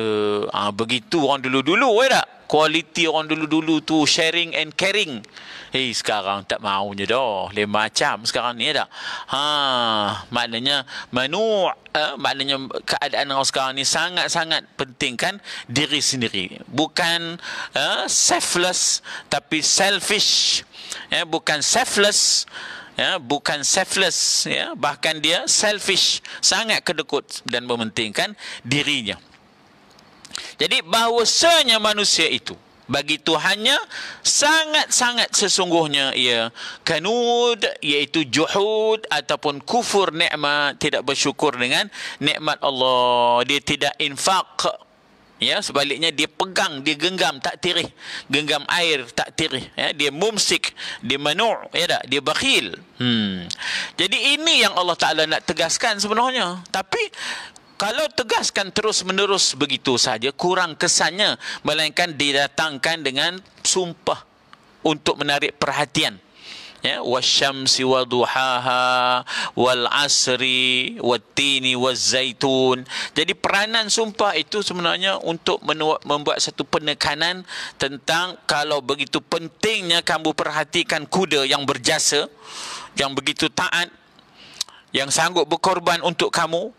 Ha, begitu orang dulu-dulu, weh tak? Kualiti orang dulu-dulu tu sharing and caring. Eh, hey, sekarang tak mau je dah. Le macam sekarang ni, tak? Ha, maknanya, menu, uh, maknanya keadaan orang sekarang ni sangat-sangat penting kan diri sendiri. Bukan uh, selfless, tapi selfish. Ya, yeah, bukan selfless, ya bukan selfless ya bahkan dia selfish sangat kedekut dan mementingkan dirinya jadi bahawasanya manusia itu bagi Tuhannya sangat-sangat sesungguhnya ia kanud iaitu juhud ataupun kufur nikmat tidak bersyukur dengan nikmat Allah dia tidak infak ya sebaliknya dia pegang dia genggam tak tirih genggam air tak tirih ya dia mumsik dia manu' ya tak dia bakhil hmm jadi ini yang Allah Taala nak tegaskan sebenarnya tapi kalau tegaskan terus-menerus begitu saja kurang kesannya melainkan didatangkan dengan sumpah untuk menarik perhatian ya wasyamsi wa duhaha wal asri watini wazaitun jadi peranan sumpah itu sebenarnya untuk membuat satu penekanan tentang kalau begitu pentingnya kamu perhatikan kuda yang berjasa yang begitu taat yang sanggup berkorban untuk kamu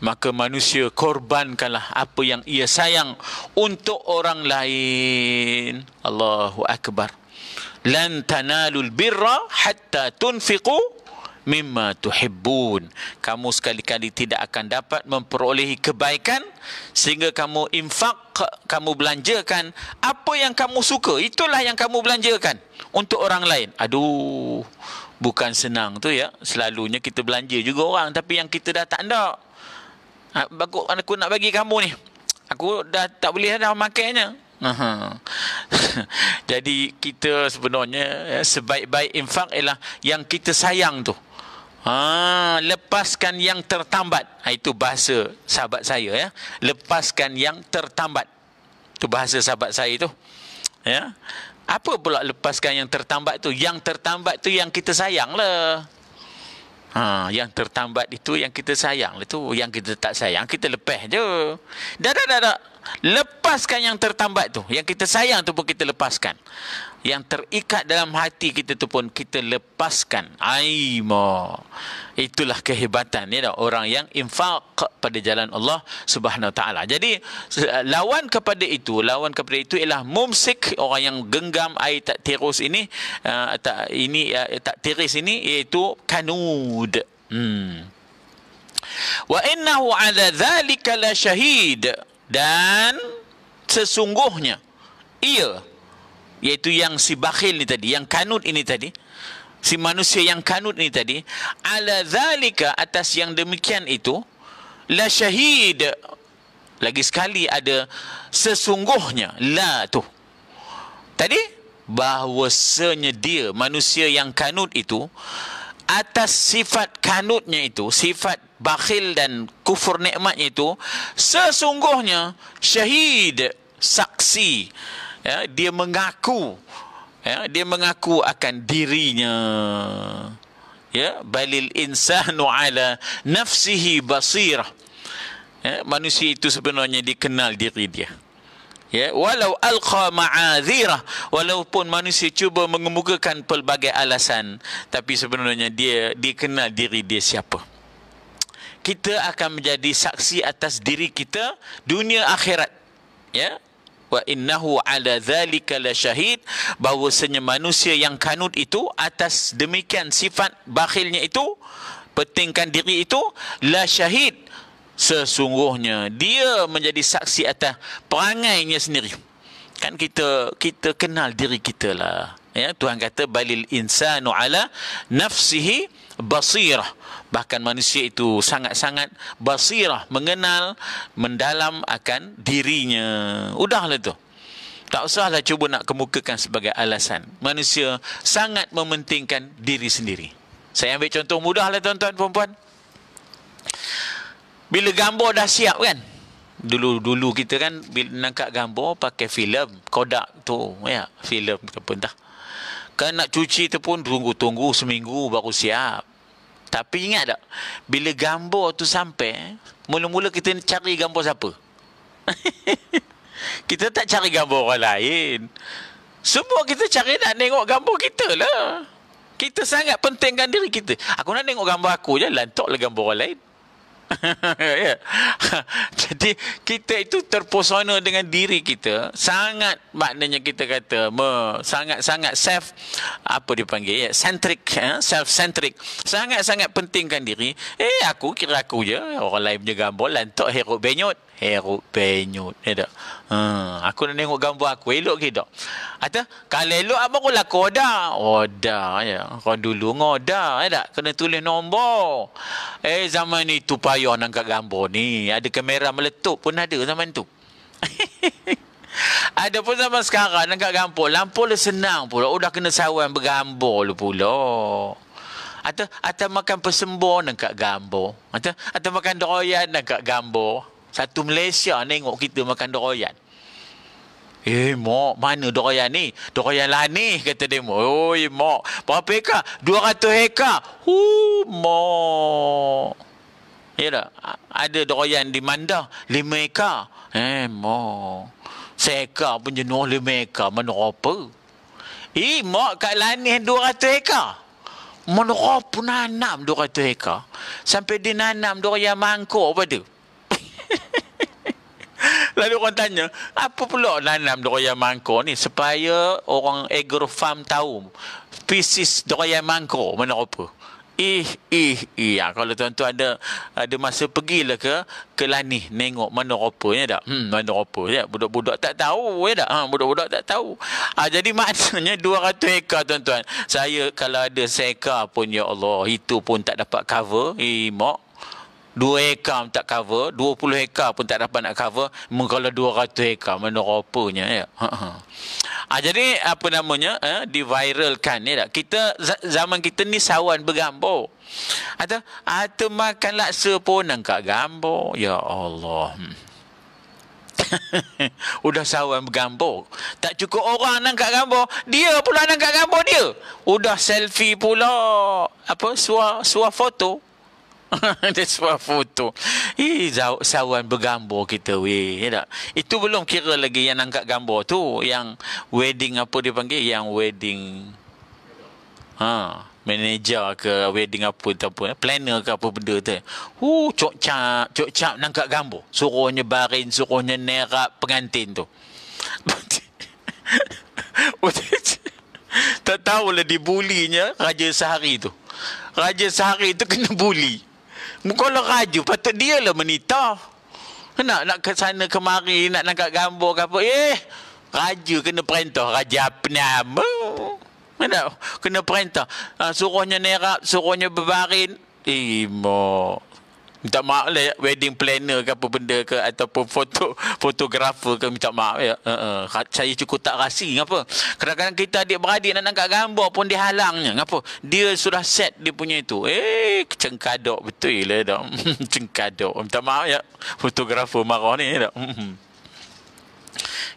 maka manusia korbankanlah apa yang ia sayang untuk orang lain Allahu akbar lan tanalul birra hatta tunfiqu mimma tuhibbun kamu sekali-kali tidak akan dapat memperolehi kebaikan sehingga kamu infak kamu belanjakan apa yang kamu suka itulah yang kamu belanjakan untuk orang lain aduh bukan senang tu ya selalunya kita belanja juga orang tapi yang kita dah tak nak Ha, aku, aku nak bagi kamu ni. Aku dah tak boleh dah makannya. [LAUGHS] Jadi kita sebenarnya ya, sebaik-baik infak ialah yang kita sayang tu. Ha, lepaskan yang tertambat. Ha, itu bahasa sahabat saya ya. Lepaskan yang tertambat. Itu bahasa sahabat saya itu. Ya. Apa pula lepaskan yang tertambat tu? Yang tertambat tu yang kita sayang lah. Ha, yang tertambat itu yang kita sayang itu yang kita tak sayang kita lepeh je. Dah dah dah dah lepaskan yang tertambat tu yang kita sayang tu pun kita lepaskan yang terikat dalam hati kita tu pun kita lepaskan aima itulah kehebatan ya dah orang yang infak pada jalan Allah Subhanahu taala jadi lawan kepada itu lawan kepada itu ialah mumsik orang yang genggam air tak tirus ini uh, tak ini uh, tak tiris ini iaitu kanud hmm wa innahu ala dhalika la shahid dan sesungguhnya ia yaitu yang si bakhil ni tadi, yang kanut ini tadi, si manusia yang kanut ni tadi, ala zalika atas yang demikian itu la syahid. Lagi sekali ada sesungguhnya la tu. Tadi bahwasanya dia manusia yang kanut itu atas sifat kanutnya itu sifat bakhil dan kufur nikmat itu sesungguhnya syahid saksi ya dia mengaku ya dia mengaku akan dirinya ya balil insanu ala nafsihi basirah ya manusia itu sebenarnya dikenal diri dia ya walau alqa ma'azira walaupun manusia cuba mengemukakan pelbagai alasan tapi sebenarnya dia dikenal diri dia siapa kita akan menjadi saksi atas diri kita dunia akhirat ya wa innahu ala zalika la syahid bahwasanya manusia yang kanut itu atas demikian sifat bakhilnya itu pentingkan diri itu la syahid sesungguhnya dia menjadi saksi atas perangainya sendiri kan kita kita kenal diri kita lah ya Tuhan kata balil insanu ala nafsihi basirah bahkan manusia itu sangat-sangat basirah mengenal mendalam akan dirinya udahlah tu tak usahlah cuba nak kemukakan sebagai alasan manusia sangat mementingkan diri sendiri saya ambil contoh mudahlah tuan-tuan puan bila gambar dah siap kan dulu-dulu kita kan bila nangkap gambar pakai filem kodak tu ya filem ke pun dah kan nak cuci tu pun tunggu-tunggu seminggu baru siap tapi ingat tak? Bila gambar tu sampai, eh, mula-mula kita cari gambar siapa? [LAUGHS] kita tak cari gambar orang lain. Semua kita cari nak tengok gambar kita lah. Kita sangat pentingkan diri kita. Aku nak tengok gambar aku je, lantuklah gambar orang lain. [LAUGHS] yeah. [LAUGHS] Jadi kita itu terpesona dengan diri kita sangat maknanya kita kata sangat-sangat self apa dipanggil ya yeah, centric ya yeah, self centric sangat-sangat pentingkan diri eh aku kira aku je orang lain punya gambar lantok herok benyot Herup penyut Ni tak hmm, Aku nak tengok gambar aku Elok ke tak Atau Kalau elok apa aku laku ada Oh ada ya. Kau dulu ngoda Ni ya tak Kena tulis nombor Eh zaman itu tu payah nak gambar ni Ada kamera meletup pun ada zaman tu [LAUGHS] Ada pun zaman sekarang nak kat gambar Lampu dia senang pula Udah oh, kena sawan bergambar lu pula atau, atau makan persembuh nak kat gambar. Atau, atau makan doyan nak kat gambar. Satu Malaysia nengok kita makan doroyan. Eh, mak, mana doroyan ni? Doroyan lah ni, kata dia. Oi, mak, berapa hekar? 200 hekar. Huu, mak. Ya tak? Ada doroyan di Manda, 5 hekar. Eh, mak. Seka pun jenuh 5 hekar, mana apa? Eh, mak, kat lanih 200 hekar. Mana apa nanam 200 hekar? Sampai dia nanam doroyan mangkuk apa dia? [LAUGHS] Lalu orang tanya, apa pula nanam durian mangkuk ni supaya orang agro farm tahu spesies durian mangkuk mana rupa? Ih, ih, iya. Ha, kalau tuan-tuan ada, ada masa pergilah ke ke Lani tengok mana rupa, ya tak? Hmm, mana rupa, ya? Budak-budak tak tahu, ya tak? Ha, budak-budak tak tahu. Ha, jadi [LAUGHS] maknanya 200 ekar, tuan-tuan. Saya kalau ada seka pun, ya Allah, itu pun tak dapat cover. Ih mak, 2 hektar tak cover, 20 hektar pun tak dapat nak cover, mengkala 200 hektar mana rupanya ya. Ha, ha. Ah, jadi apa namanya? Eh, diviralkan ya. Kita zaman kita ni sawan bergambar. Atau atau makan laksa pun nak gambar. Ya Allah. Hmm. [LAUGHS] Udah sawan bergambar. Tak cukup orang nak angkat gambar, dia pula nak angkat gambar dia. Udah selfie pula. Apa suar suar foto. Ada [LAUGHS] sebuah foto. Eh, jau- sawan bergambar kita, weh. Ya Itu belum kira lagi yang angkat gambar tu. Yang wedding apa dia panggil? Yang wedding... Ha, manager ke wedding apa tu apa eh, planner ke apa benda tu hu uh, cok cap cok cap nangkat gambar suruhnya barin suruhnya nerap pengantin tu [LAUGHS] tak tahu lah dibulinya raja sehari tu raja sehari tu kena bully kalau raja patut dia lah menita. Nak nak ke sana kemari nak nangkap gambar ke apa. Eh, raja kena perintah raja apa nama. kena perintah. Ha, suruhnya nerak, suruhnya berbaring. Eh, mak minta maaf lah ya. wedding planner ke apa benda ke ataupun foto fotografer ke minta maaf ya uh, uh, saya cukup tak rasi apa kadang-kadang kita adik-beradik nak angkat gambar pun dihalangnya apa dia sudah set dia punya itu eh cengkadok betul lah dah [LAUGHS] cengkadok minta maaf ya fotografer marah ni dah [LAUGHS]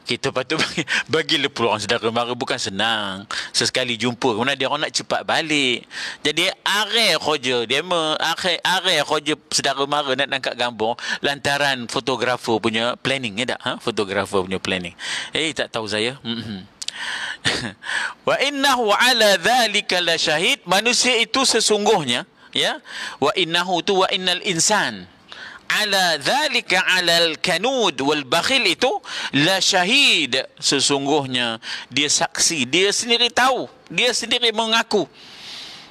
kita patut bagi, bagi lah peluang saudara mara bukan senang sesekali jumpa kemudian dia orang nak cepat balik jadi arah kerja dia me, arah arah kerja saudara mara nak tangkap gambar lantaran fotografer punya planning ya tak ha? fotografer punya planning eh tak tahu saya mm-hmm. [LAUGHS] wa innahu ala dhalika la syahid manusia itu sesungguhnya ya wa innahu tu wa innal insan ala dhalika ala al-kanud wal bakhil itu la syahid sesungguhnya dia saksi dia sendiri tahu dia sendiri mengaku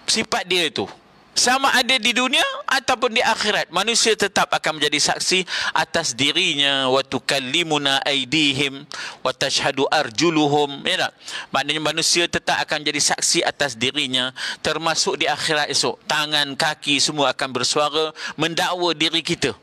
sifat dia itu sama ada di dunia ataupun di akhirat manusia tetap akan menjadi saksi atas dirinya wa tukallimuna aidihim wa tashhadu arjuluhum ya tak? maknanya manusia tetap akan menjadi saksi atas dirinya termasuk di akhirat esok tangan kaki semua akan bersuara mendakwa diri kita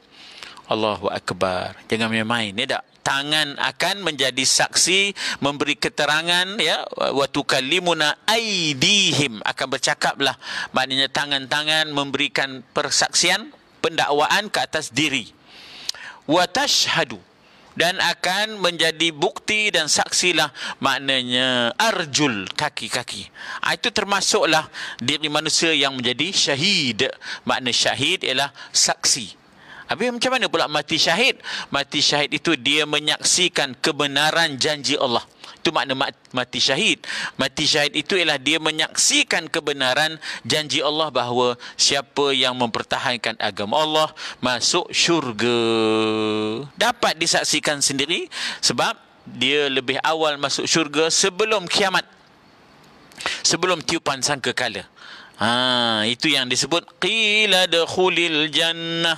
Allahu Akbar. Jangan main-main, ya tak? Tangan akan menjadi saksi, memberi keterangan, ya. Watu kalimuna aidihim. Akan bercakaplah. Maknanya tangan-tangan memberikan persaksian, pendakwaan ke atas diri. Watashhadu. Dan akan menjadi bukti dan saksilah maknanya arjul kaki-kaki. Ah, itu termasuklah diri manusia yang menjadi syahid. Makna syahid ialah saksi. Tapi macam mana pula mati syahid? Mati syahid itu dia menyaksikan kebenaran janji Allah. Itu makna mati syahid. Mati syahid itu ialah dia menyaksikan kebenaran janji Allah bahawa siapa yang mempertahankan agama Allah masuk syurga. Dapat disaksikan sendiri sebab dia lebih awal masuk syurga sebelum kiamat. Sebelum tiupan sangka kala. Ha, itu yang disebut qila dakhulil jannah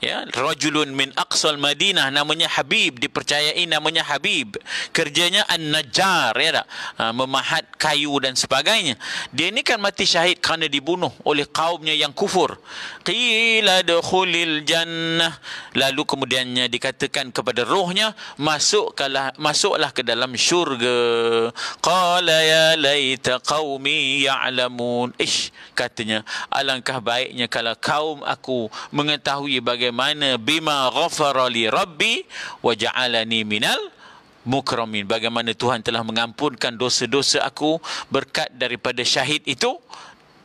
ya rajulun min aqsal madinah namanya habib dipercayai namanya habib kerjanya an-najjar ya tak ha, memahat kayu dan sebagainya dia ni kan mati syahid kerana dibunuh oleh kaumnya yang kufur qila dukhulil jannah lalu kemudiannya dikatakan kepada rohnya masuklah masuklah ke dalam syurga qala ya laita qaumi ya'lamun ish katanya alangkah baiknya kalau kaum aku mengetahui bagaimana bagaimana bima ghafara li rabbi wa ja'alani minal mukramin bagaimana Tuhan telah mengampunkan dosa-dosa aku berkat daripada syahid itu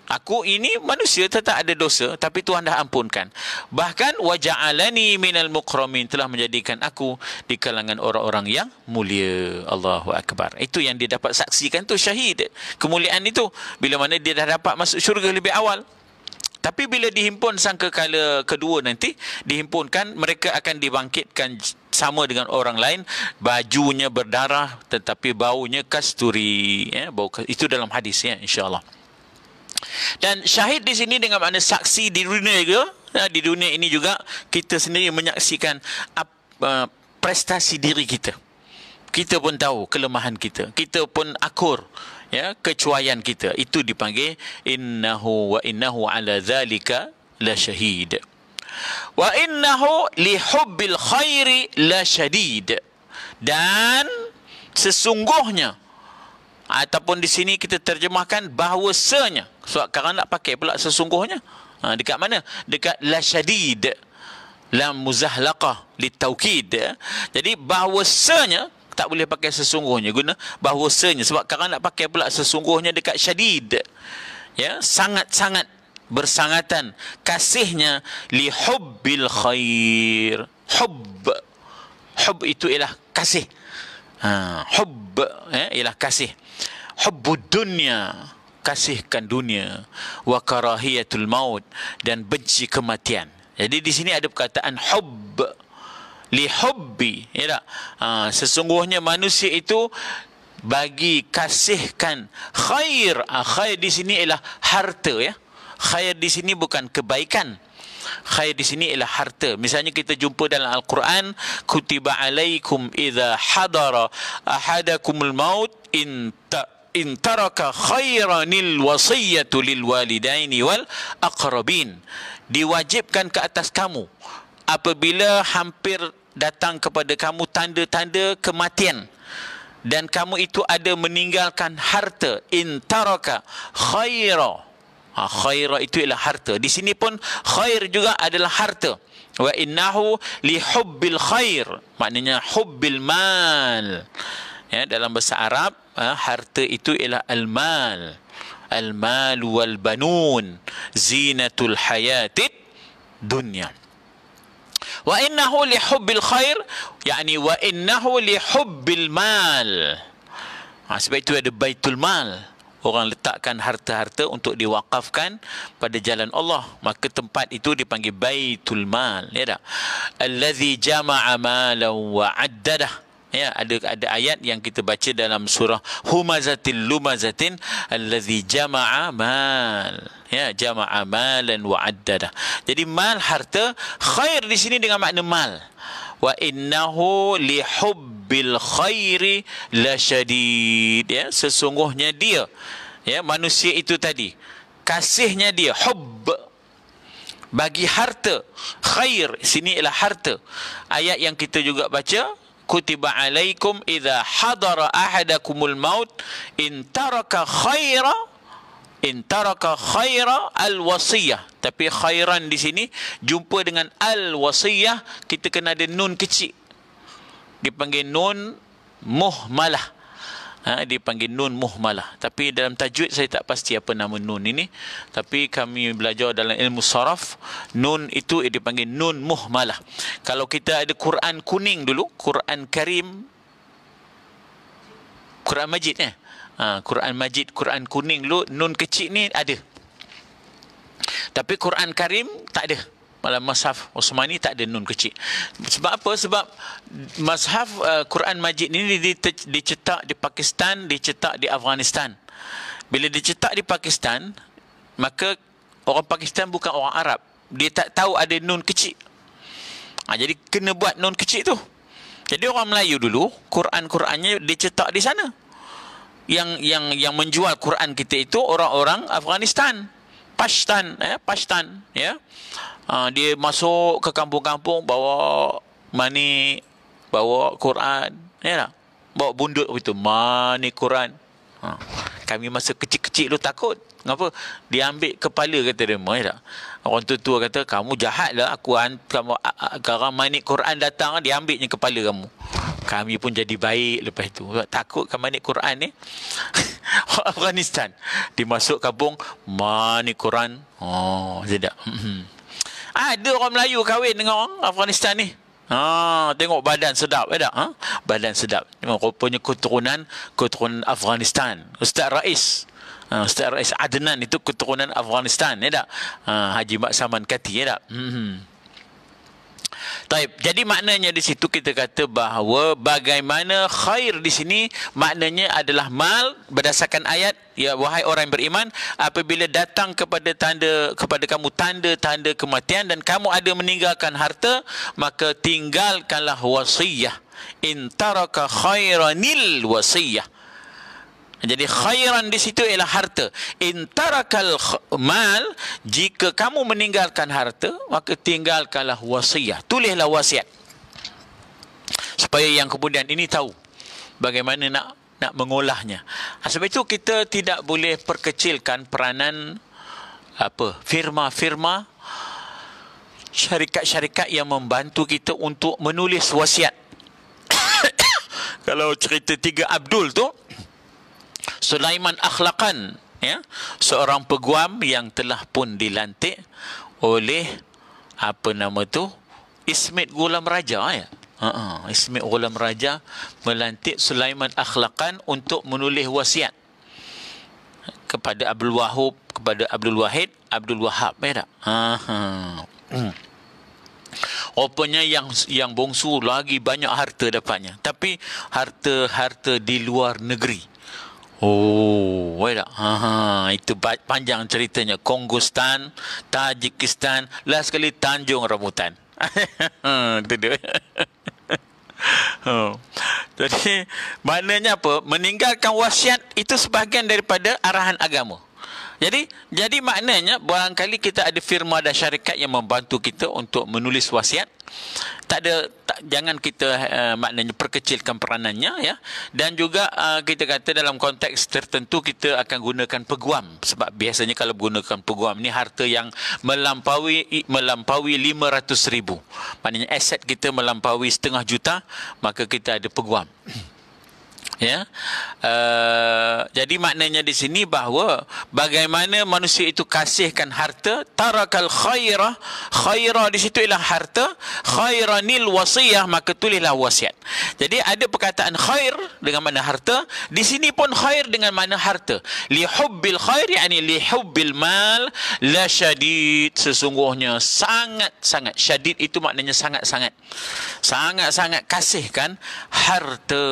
aku ini manusia tetap ada dosa tapi Tuhan dah ampunkan bahkan wa ja'alani minal mukramin telah menjadikan aku di kalangan orang-orang yang mulia Allahu akbar itu yang dia dapat saksikan tu syahid kemuliaan itu bila mana dia dah dapat masuk syurga lebih awal tapi bila dihimpun sangkakala kedua nanti, dihimpunkan mereka akan dibangkitkan sama dengan orang lain, bajunya berdarah tetapi baunya kasturi, ya, bau itu dalam hadis ya insyaallah. Dan syahid di sini dengan makna saksi di dunia juga, ya, di dunia ini juga kita sendiri menyaksikan uh, prestasi diri kita. Kita pun tahu kelemahan kita. Kita pun akur ya kecuaian kita itu dipanggil innahu wa innahu ala zalika la shahid, wa innahu li hubbil khairi la shadid dan sesungguhnya ataupun di sini kita terjemahkan bahwasanya sebab so, sekarang nak pakai pula sesungguhnya ha, dekat mana dekat la shadid la muzahlaqah li taukid jadi bahwasanya tak boleh pakai sesungguhnya guna bahawasanya sebab sekarang nak pakai pula sesungguhnya dekat syadid ya sangat-sangat bersangatan kasihnya li hubbil khair hub hub itu ialah kasih ha hub ya ialah kasih hubbud dunya kasihkan dunia wa karahiyatul maut dan benci kematian jadi di sini ada perkataan hub lihubbi ya tak ha, sesungguhnya manusia itu bagi kasihkan khair ha, khair di sini ialah harta ya khair di sini bukan kebaikan khair di sini ialah harta misalnya kita jumpa dalam al-Quran kutiba alaikum idza hadara ahadakumul maut in ta in taraka khairan wasiyatu lil walidaini wal aqrabin diwajibkan ke atas kamu apabila hampir datang kepada kamu tanda-tanda kematian dan kamu itu ada meninggalkan harta in taraka khaira ha, khaira itu ialah harta di sini pun khair juga adalah harta wa innahu li hubbil khair maknanya hubbil mal ya dalam bahasa Arab ha, harta itu ialah al mal al mal wal banun zinatul hayatid dunya wa innahu li hubbil khair yani wa innahu li hubbil mal ha, sebab itu ada baitul mal orang letakkan harta-harta untuk diwakafkan pada jalan Allah maka tempat itu dipanggil baitul mal ya tak allazi jamaa malan wa ya ada ada ayat yang kita baca dalam surah humazatil lumazatin allazi jamaa mal ya jamaa malan wa addada jadi mal harta khair di sini dengan makna mal wa innahu li hubbil khairi lasyadid ya sesungguhnya dia ya manusia itu tadi kasihnya dia hubb bagi harta khair sini ialah harta ayat yang kita juga baca kutiba alaikum idza hadara ahadakumul maut in taraka khaira in taraka khaira al wasiyah tapi khairan di sini jumpa dengan al wasiyah kita kena ada nun kecil dipanggil nun muhmalah ha, dia panggil nun muhmalah tapi dalam tajwid saya tak pasti apa nama nun ini tapi kami belajar dalam ilmu saraf nun itu dia panggil nun muhmalah kalau kita ada Quran kuning dulu Quran Karim Quran Majid eh? ha, Quran Majid Quran kuning dulu nun kecil ni ada tapi Quran Karim tak ada dalam mushaf Osmani tak ada nun kecil. Sebab apa? Sebab mushaf uh, Quran Majid ini dicetak di, di, di, di Pakistan, dicetak di Afghanistan. Bila dicetak di Pakistan, maka orang Pakistan bukan orang Arab. Dia tak tahu ada nun kecil. Ha, jadi kena buat nun kecil tu. Jadi orang Melayu dulu, Quran-Qurannya dicetak di sana. Yang yang yang menjual Quran kita itu orang-orang Afghanistan. Pashtan, eh, Pashtan, ya. Yeah? Ha, dia masuk ke kampung-kampung bawa mani, bawa Quran, ya tak? Bawa bundut begitu, mani Quran. Ha. Kami masa kecil-kecil lu takut. Kenapa? Dia ambil kepala kata dia, ya tak? Orang tua tua kata, kamu jahat lah. Aku kamu, sekarang manik Quran datang, lah, dia ambil kepala kamu. Kami pun jadi baik lepas itu. Sebab takut kan manik Quran ni. [LAUGHS] Afghanistan. Dimasuk kampung, manik Quran. Oh, sedap. Hmm, hmm. Ada orang Melayu kahwin dengan orang Afghanistan ni. Ha, tengok badan sedap eh ada. Ha? Badan sedap. Tengok rupanya keturunan keturunan Afghanistan. Ustaz Rais. Ha, Ustaz Rais Adnan itu keturunan Afghanistan, ya tak? Ha, Haji Mak Saman Kati, ya tak? Hmm. hmm. Baik, jadi maknanya di situ kita kata bahawa bagaimana khair di sini maknanya adalah mal berdasarkan ayat ya wahai orang beriman apabila datang kepada tanda kepada kamu tanda-tanda kematian dan kamu ada meninggalkan harta maka tinggalkanlah wasiyah in khairanil wasiyah jadi khairan di situ ialah harta. In tarakal mal, jika kamu meninggalkan harta, maka tinggalkanlah wasiat. Tulislah wasiat. Supaya yang kemudian ini tahu bagaimana nak nak mengolahnya. Ha, sebab itu kita tidak boleh perkecilkan peranan apa firma-firma syarikat-syarikat yang membantu kita untuk menulis wasiat. [COUGHS] Kalau cerita tiga Abdul tu, Sulaiman Akhlaqan ya seorang peguam yang telah pun dilantik oleh apa nama tu Ismet Gulam Raja ya uh -uh, Ismet Gulam Raja melantik Sulaiman Akhlaqan untuk menulis wasiat kepada Abdul Wahab kepada Abdul Wahid Abdul Wahab ya tak ha uh hmm. -huh. Rupanya yang yang bongsu lagi banyak harta dapatnya. Tapi harta-harta di luar negeri. Oh, wait ha, ha, itu panjang ceritanya. Kongustan, Tajikistan, last sekali Tanjung Rambutan. [LAUGHS] Itu dia. [LAUGHS] oh. Jadi, maknanya apa? Meninggalkan wasiat itu sebahagian daripada arahan agama. Jadi jadi maknanya barangkali kita ada firma dan syarikat yang membantu kita untuk menulis wasiat. Tak ada tak, jangan kita uh, maknanya perkecilkan peranannya ya. Dan juga uh, kita kata dalam konteks tertentu kita akan gunakan peguam sebab biasanya kalau gunakan peguam ni harta yang melampaui melampaui 500,000. Maknanya aset kita melampaui setengah juta maka kita ada peguam ya uh, jadi maknanya di sini bahawa bagaimana manusia itu kasihkan harta tarakal khairah, khairah di situ ialah harta khairah nil wasiyah maka tulislah wasiat jadi ada perkataan khair dengan mana harta di sini pun khair dengan mana harta li hubbil khair yani li hubbil mal la syadid sesungguhnya sangat sangat syadid itu maknanya sangat sangat sangat sangat kasihkan harta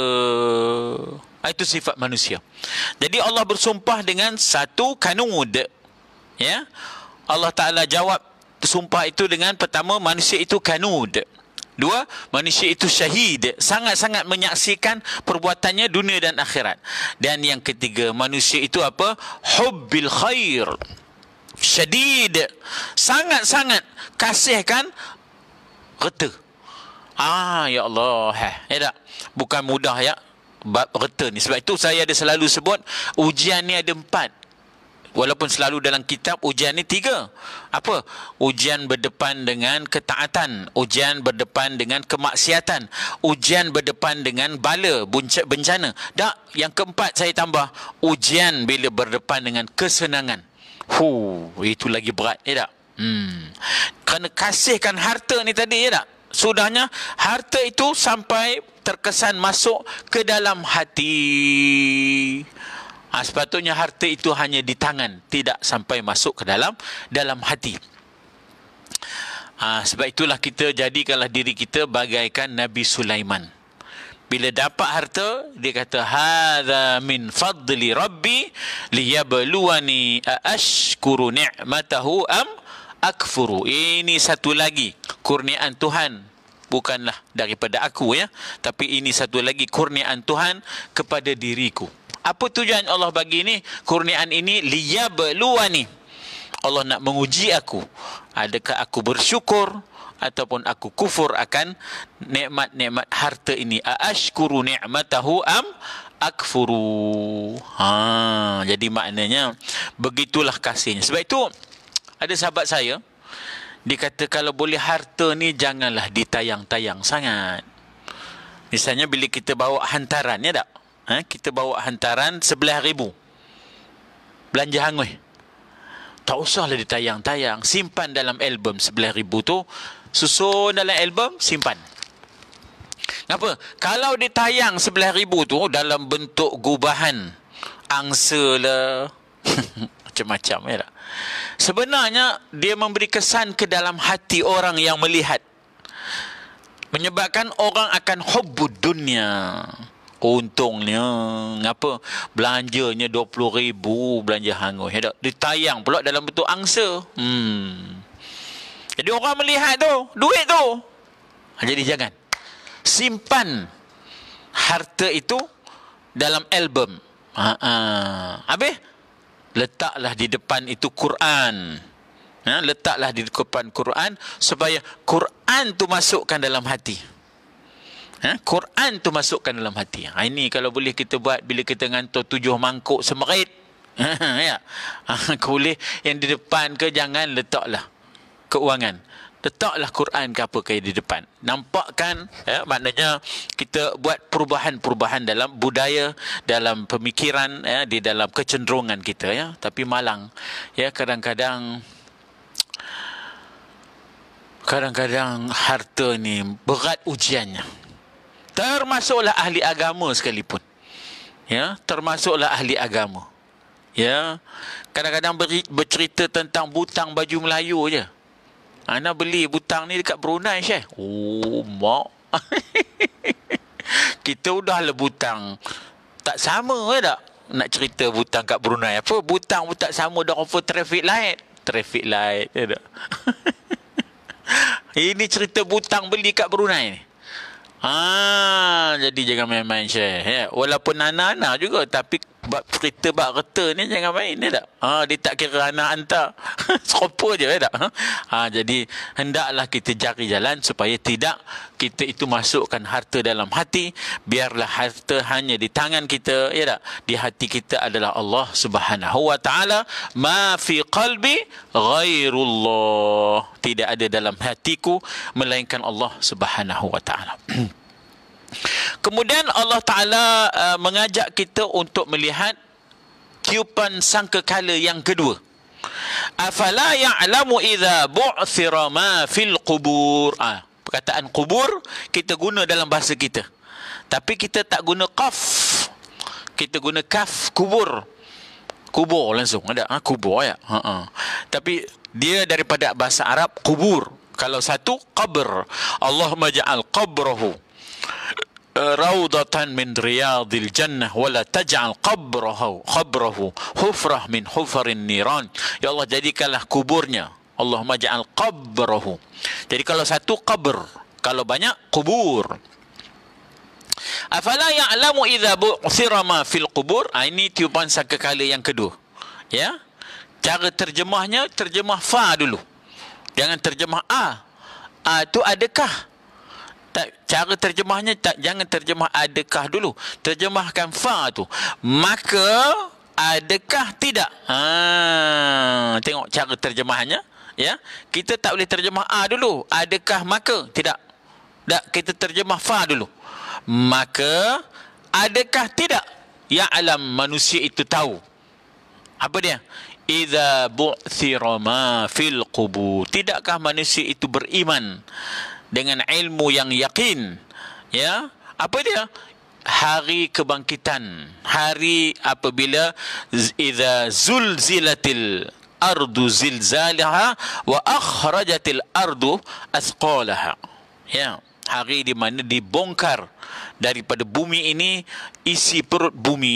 Ah, itu sifat manusia. Jadi Allah bersumpah dengan satu kanud. Ya. Allah Taala jawab sumpah itu dengan pertama manusia itu kanud. Dua, manusia itu syahid, sangat-sangat menyaksikan perbuatannya dunia dan akhirat. Dan yang ketiga, manusia itu apa? Hubbil khair. Syadid. Sangat-sangat kasihkan reta. Ah, ya Allah. Ya tak? Bukan mudah ya bab reta ni. Sebab itu saya ada selalu sebut ujian ni ada empat. Walaupun selalu dalam kitab ujian ni tiga. Apa? Ujian berdepan dengan ketaatan. Ujian berdepan dengan kemaksiatan. Ujian berdepan dengan bala, bencana. Tak, yang keempat saya tambah. Ujian bila berdepan dengan kesenangan. Hu, itu lagi berat, ya tak? Hmm. Kerana kasihkan harta ni tadi, ya tak? Sudahnya harta itu sampai terkesan masuk ke dalam hati. Ha, sepatutnya harta itu hanya di tangan, tidak sampai masuk ke dalam dalam hati. Ha, sebab itulah kita jadikanlah diri kita bagaikan Nabi Sulaiman. Bila dapat harta, dia kata, Hada min fadli rabbi liyabluwani aashkuru ni'matahu am akfuru. Ini satu lagi kurniaan Tuhan bukanlah daripada aku ya tapi ini satu lagi kurniaan Tuhan kepada diriku apa tujuan Allah bagi ini kurniaan ini liyabluwani Allah nak menguji aku adakah aku bersyukur ataupun aku kufur akan nikmat-nikmat harta ini aashkuru ni'matahu am akfuru ha jadi maknanya begitulah kasihnya sebab itu ada sahabat saya Dikata kalau boleh harta ni janganlah ditayang-tayang sangat. Misalnya bila kita bawa hantaran, ya tak? Ha? Kita bawa hantaran sebelah ribu. Belanja hangui. Tak usahlah ditayang-tayang. Simpan dalam album sebelah ribu tu. Susun dalam album, simpan. Kenapa? Kalau ditayang sebelah ribu tu dalam bentuk gubahan. Angsa lah. [LAUGHS] macam-macam ya. Sebenarnya dia memberi kesan ke dalam hati orang yang melihat menyebabkan orang akan hubbud dunia. Untungnya apa belanjanya 20000 belanja hangus ya tak ditayang pula dalam bentuk angsa. Hmm. Jadi orang melihat tu duit tu. Ha, jadi jangan simpan harta itu dalam album. Ha ah. Habis letaklah di depan itu Quran. Ya, letaklah di depan Quran supaya Quran tu masukkan dalam hati. Ha? Quran tu masukkan dalam hati. Ha, ini kalau boleh kita buat bila kita ngantuk tujuh mangkuk semerit. [LAUGHS] ya. Ha, boleh. Yang di depan ke jangan letaklah. Keuangan letaklah Quran ke apa ke di depan nampakkan ya maknanya kita buat perubahan-perubahan dalam budaya dalam pemikiran ya di dalam kecenderungan kita ya tapi malang ya kadang-kadang kadang-kadang harta ni berat ujiannya termasuklah ahli agama sekalipun ya termasuklah ahli agama ya kadang-kadang beri, bercerita tentang butang baju Melayu je Ana ah, beli butang ni dekat Brunei, Syekh. Oh, mak. [LAUGHS] kita udah le lah butang. Tak sama ke ya tak? Nak cerita butang kat Brunei. Apa butang pun tak sama dengan apa traffic light. Traffic light. Ya tak? [LAUGHS] Ini cerita butang beli kat Brunei ni. Ah, jadi jangan main-main share. Ya. Walaupun nana-nana juga. Tapi bab cerita bak reta ni jangan main ni ya tak ha dia tak kira anak hantar [LAUGHS] serupa je ya tak ha jadi hendaklah kita cari jalan supaya tidak kita itu masukkan harta dalam hati biarlah harta hanya di tangan kita ya tak di hati kita adalah Allah Subhanahu wa taala ma fi qalbi ghairullah tidak ada dalam hatiku melainkan Allah Subhanahu wa taala [CLEARS THROAT] Kemudian Allah Ta'ala uh, mengajak kita untuk melihat tiupan sangkakala yang kedua. Afala ya'lamu idza bu'thira ma fil qubur. Ah, perkataan kubur kita guna dalam bahasa kita. Tapi kita tak guna qaf. Kita guna kaf kubur. Kubur langsung ada ha, kubur ya. Ha -ha. Tapi dia daripada bahasa Arab kubur. Kalau satu qabr. Allahumma ja'al qabrahu raudatan min riyadil jannah wala taj'al qabrahu qabrahu hufrah min hufarin niran ya Allah jadikanlah kuburnya Allahumma ja'al qabrahu jadi kalau satu qabr kalau banyak kubur afala ya'lamu idza bu'thira ma fil qubur ah, ini tiupan sangkakala yang kedua ya cara terjemahnya terjemah fa dulu jangan terjemah a ah. ah, tu adakah tak, cara terjemahnya tak jangan terjemah adakah dulu. Terjemahkan fa tu. Maka adakah tidak? Ha, tengok cara terjemahannya. Ya, kita tak boleh terjemah a dulu. Adakah maka? Tidak. Tak, kita terjemah fa dulu. Maka adakah tidak? Ya alam manusia itu tahu. Apa dia? Iza bu'thira ma fil qubur. Tidakkah manusia itu beriman? dengan ilmu yang yakin ya apa dia hari kebangkitan hari apabila idza zulzilatil ardu zilzalaha wa akhrajatil ardu asqalaha ya hari di mana dibongkar daripada bumi ini isi perut bumi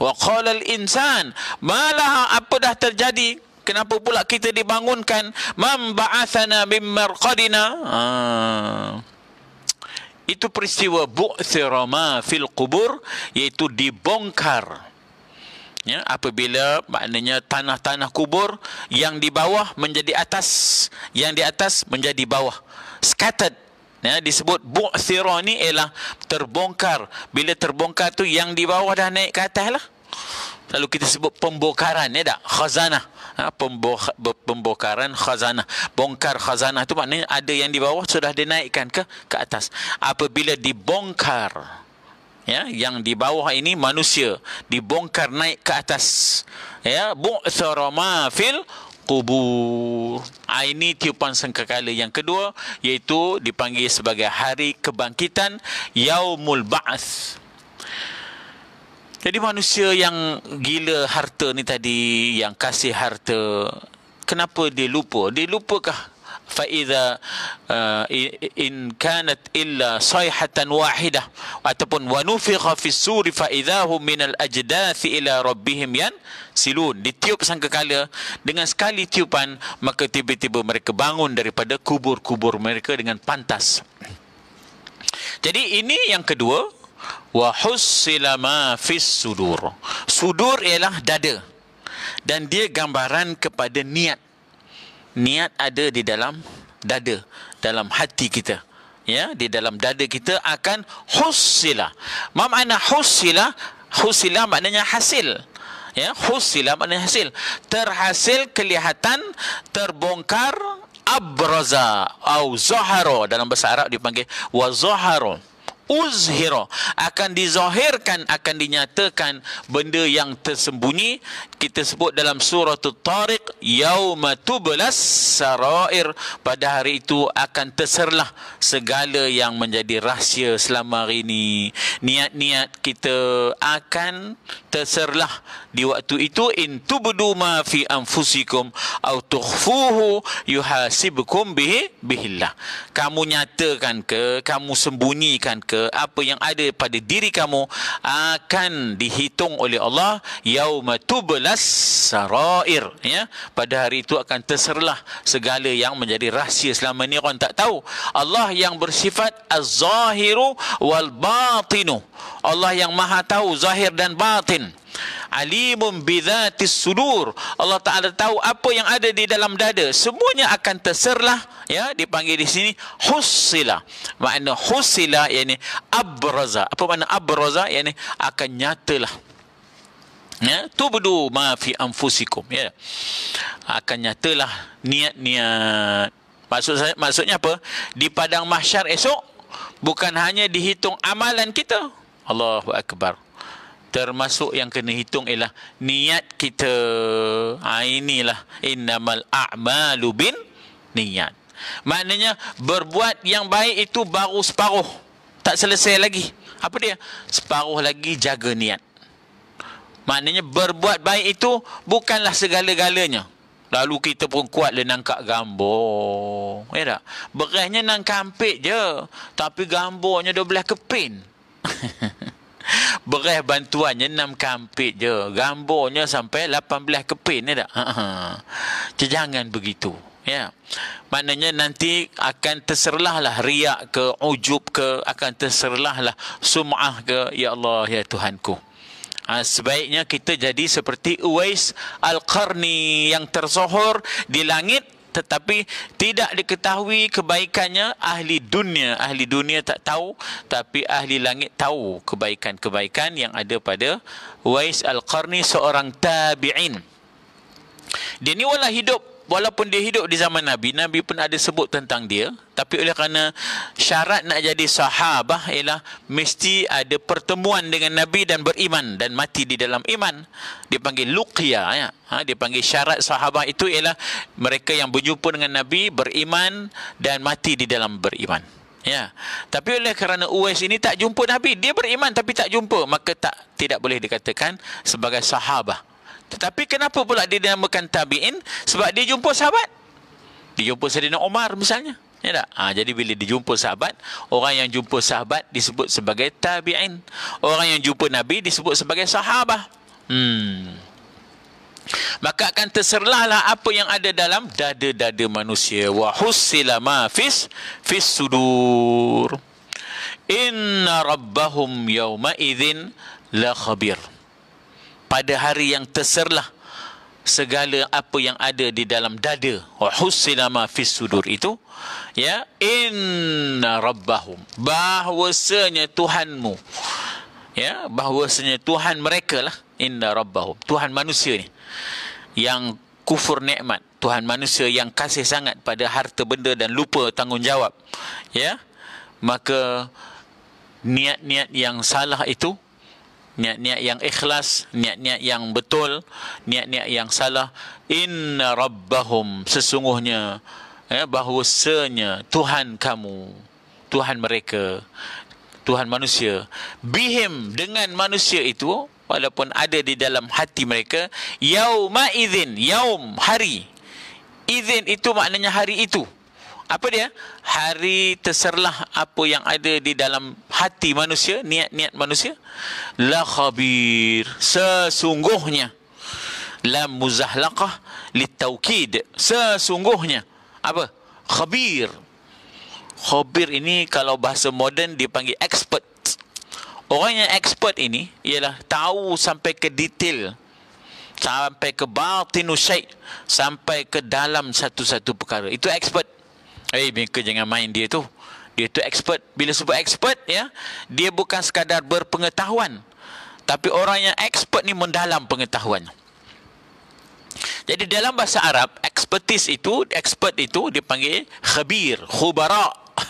wa qala al insan malah apa dah terjadi kenapa pula kita dibangunkan mam ba'athana bim marqadina ha. itu peristiwa bu'thira ma fil qubur iaitu dibongkar ya apabila maknanya tanah-tanah kubur yang di bawah menjadi atas yang di atas menjadi bawah scattered ya disebut bu'thira ni ialah terbongkar bila terbongkar tu yang di bawah dah naik ke atas lah lalu kita sebut pembongkaran ya tak khazanah ha, pembongkaran khazanah. Bongkar khazanah itu maknanya ada yang di bawah sudah dinaikkan ke ke atas. Apabila dibongkar ya yang di bawah ini manusia dibongkar naik ke atas ya bu'thara ma fil kubur. Ha, ini tiupan sengkakala yang kedua iaitu dipanggil sebagai hari kebangkitan yaumul ba'ats. Jadi manusia yang gila harta ni tadi, yang kasih harta, kenapa dia lupa? Dia lupakah? Fa uh, in kanat illa sayhatan wahidah ataupun wa nufiqa fi suri fa idahu min al ajdathi ila rabbihim yan silun ditiup sangkakala dengan sekali tiupan maka tiba-tiba mereka bangun daripada kubur-kubur mereka dengan pantas jadi ini yang kedua wa hussila ma fis sudur sudur ialah dada dan dia gambaran kepada niat niat ada di dalam dada dalam hati kita ya di dalam dada kita akan hussila makna hussila hussila maknanya hasil ya hussila maknanya hasil terhasil kelihatan terbongkar abraza atau zahara dalam bahasa Arab dipanggil wa zahara uzhira akan dizahirkan akan dinyatakan benda yang tersembunyi kita sebut dalam surah At-Tariq yauma tublas sarair pada hari itu akan terserlah segala yang menjadi rahsia selama hari ini niat-niat kita akan terserlah di waktu itu in tubdu ma fi anfusikum au tukhfuhu yuhasibkum bihi bihillah kamu nyatakan ke kamu sembunyikan ke apa yang ada pada diri kamu akan dihitung oleh Allah yauma tublas alas sarair ya pada hari itu akan terserlah segala yang menjadi rahsia selama ini orang tak tahu Allah yang bersifat az-zahiru wal batinu Allah yang maha tahu zahir dan batin Alimun bidhatis sudur Allah Ta'ala tahu apa yang ada di dalam dada Semuanya akan terserlah Ya, dipanggil di sini husila, Makna husila, Ia Abraza Apa makna abraza Ia ni Akan nyatalah ya tubdu ma fi anfusikum ya akan nyatalah niat-niat maksud saya maksudnya apa di padang mahsyar esok bukan hanya dihitung amalan kita Allahu akbar termasuk yang kena hitung ialah niat kita ha, inilah innamal a'malu bin niat maknanya berbuat yang baik itu baru separuh tak selesai lagi apa dia separuh lagi jaga niat Maknanya berbuat baik itu bukanlah segala-galanya. Lalu kita pun kuat le nangkak gambar. Ya tak? Berasnya nangkak ampik je. Tapi gambarnya dua belah kepin. [LAUGHS] Beras bantuannya enam kampit je. Gambarnya sampai lapan belah kepin. Ya tak? Ha, ha. Jangan begitu. Ya. Maknanya nanti akan terserlah lah riak ke, ujub ke, akan terserlah lah sumah ke, Ya Allah, Ya Tuhanku. Ha, sebaiknya kita jadi seperti Uwais Al-Qarni yang tersohor di langit tetapi tidak diketahui kebaikannya ahli dunia. Ahli dunia tak tahu tapi ahli langit tahu kebaikan-kebaikan yang ada pada Uwais Al-Qarni seorang tabi'in. Dia ni wala hidup walaupun dia hidup di zaman Nabi, Nabi pun ada sebut tentang dia. Tapi oleh kerana syarat nak jadi sahabah ialah mesti ada pertemuan dengan Nabi dan beriman dan mati di dalam iman. Dia panggil luqya. Ya. Ha, dia panggil syarat sahabah itu ialah mereka yang berjumpa dengan Nabi, beriman dan mati di dalam beriman. Ya. Tapi oleh kerana Uwais ini tak jumpa Nabi, dia beriman tapi tak jumpa, maka tak tidak boleh dikatakan sebagai sahabah. Tetapi kenapa pula dia dinamakan tabi'in? Sebab dia jumpa sahabat. Dia jumpa Saidina Umar misalnya. Ya tak? Ha, jadi bila dia jumpa sahabat, orang yang jumpa sahabat disebut sebagai tabi'in. Orang yang jumpa Nabi disebut sebagai sahabah. Hmm. Maka akan terserlahlah apa yang ada dalam dada-dada manusia. Wa husila ma fis fis sudur. Inna rabbahum yawma idzin la khabir pada hari yang terserlah segala apa yang ada di dalam dada wa husilama fi sudur itu ya inna rabbahum bahwasanya tuhanmu ya bahwasanya tuhan mereka lah inna rabbahum tuhan manusia ni yang kufur nikmat tuhan manusia yang kasih sangat pada harta benda dan lupa tanggungjawab ya maka niat-niat yang salah itu niat-niat yang ikhlas, niat-niat yang betul, niat-niat yang salah. Inna rabbahum sesungguhnya ya bahwasanya Tuhan kamu, Tuhan mereka, Tuhan manusia. Bihim dengan manusia itu walaupun ada di dalam hati mereka yauma idzin, yaum hari. Izin itu maknanya hari itu apa dia hari terserlah apa yang ada di dalam hati manusia niat-niat manusia la khabir sesungguhnya la muzahlaqah litaukid sesungguhnya apa khabir khabir ini kalau bahasa moden dipanggil expert orang yang expert ini ialah tahu sampai ke detail sampai ke batinu syai sampai ke dalam satu-satu perkara itu expert Eh, hey, Binker jangan main dia tu. Dia tu expert. Bila sebut expert, ya, dia bukan sekadar berpengetahuan. Tapi orang yang expert ni mendalam pengetahuan. Jadi dalam bahasa Arab, expertise itu, expert itu dipanggil khabir, khubara. [LAUGHS]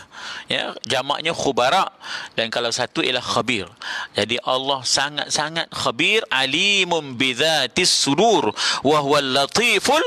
Ya, jamaknya khubara dan kalau satu ialah khabir. Jadi Allah sangat-sangat khabir alimun bidzatis sudur wa huwal latiful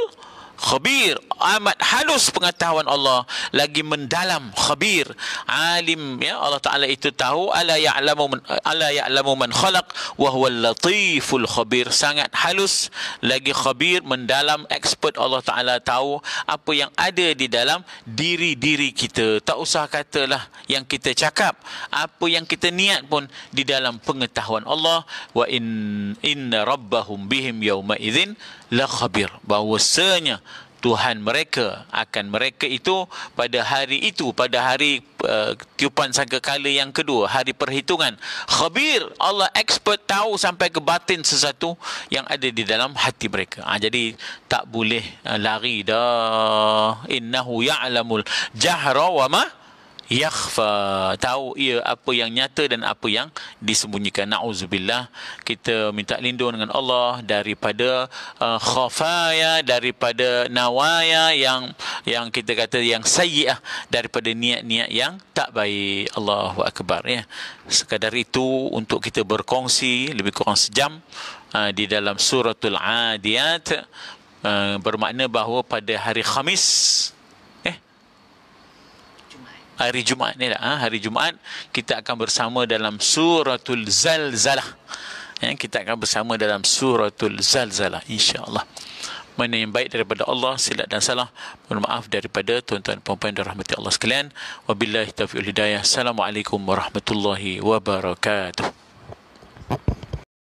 khabir amat halus pengetahuan Allah lagi mendalam khabir alim ya Allah taala itu tahu ala ya'lamu man ala ya'lamu man khalaq wa huwal latiful khabir sangat halus lagi khabir mendalam expert Allah taala tahu apa yang ada di dalam diri-diri kita tak usah katalah yang kita cakap apa yang kita niat pun di dalam pengetahuan Allah wa in inna rabbahum bihim yauma idzin la khabir bahwasanya Tuhan mereka akan mereka itu pada hari itu pada hari uh, tiupan sangkakala yang kedua hari perhitungan khabir Allah expert tahu sampai ke batin sesuatu yang ada di dalam hati mereka ha, jadi tak boleh uh, lari dah innahu ya'lamul jahra wa ma yakhfa tahu ia apa yang nyata dan apa yang disembunyikan na'uzubillah kita minta lindung dengan Allah daripada uh, khafaya daripada nawaya yang yang kita kata yang sayyi'ah daripada niat-niat yang tak baik Allahu akbar ya sekadar itu untuk kita berkongsi lebih kurang sejam uh, di dalam suratul adiyat uh, bermakna bahawa pada hari khamis hari Jumaat ni dah. Ha? Hari Jumaat kita akan bersama dalam suratul zalzalah. Ya, kita akan bersama dalam suratul zalzalah insya-Allah. Mana yang baik daripada Allah silap dan salah mohon maaf daripada tuan-tuan dan puan-puan dirahmati Allah sekalian. Wabillahi taufiq hidayah. Assalamualaikum warahmatullahi wabarakatuh.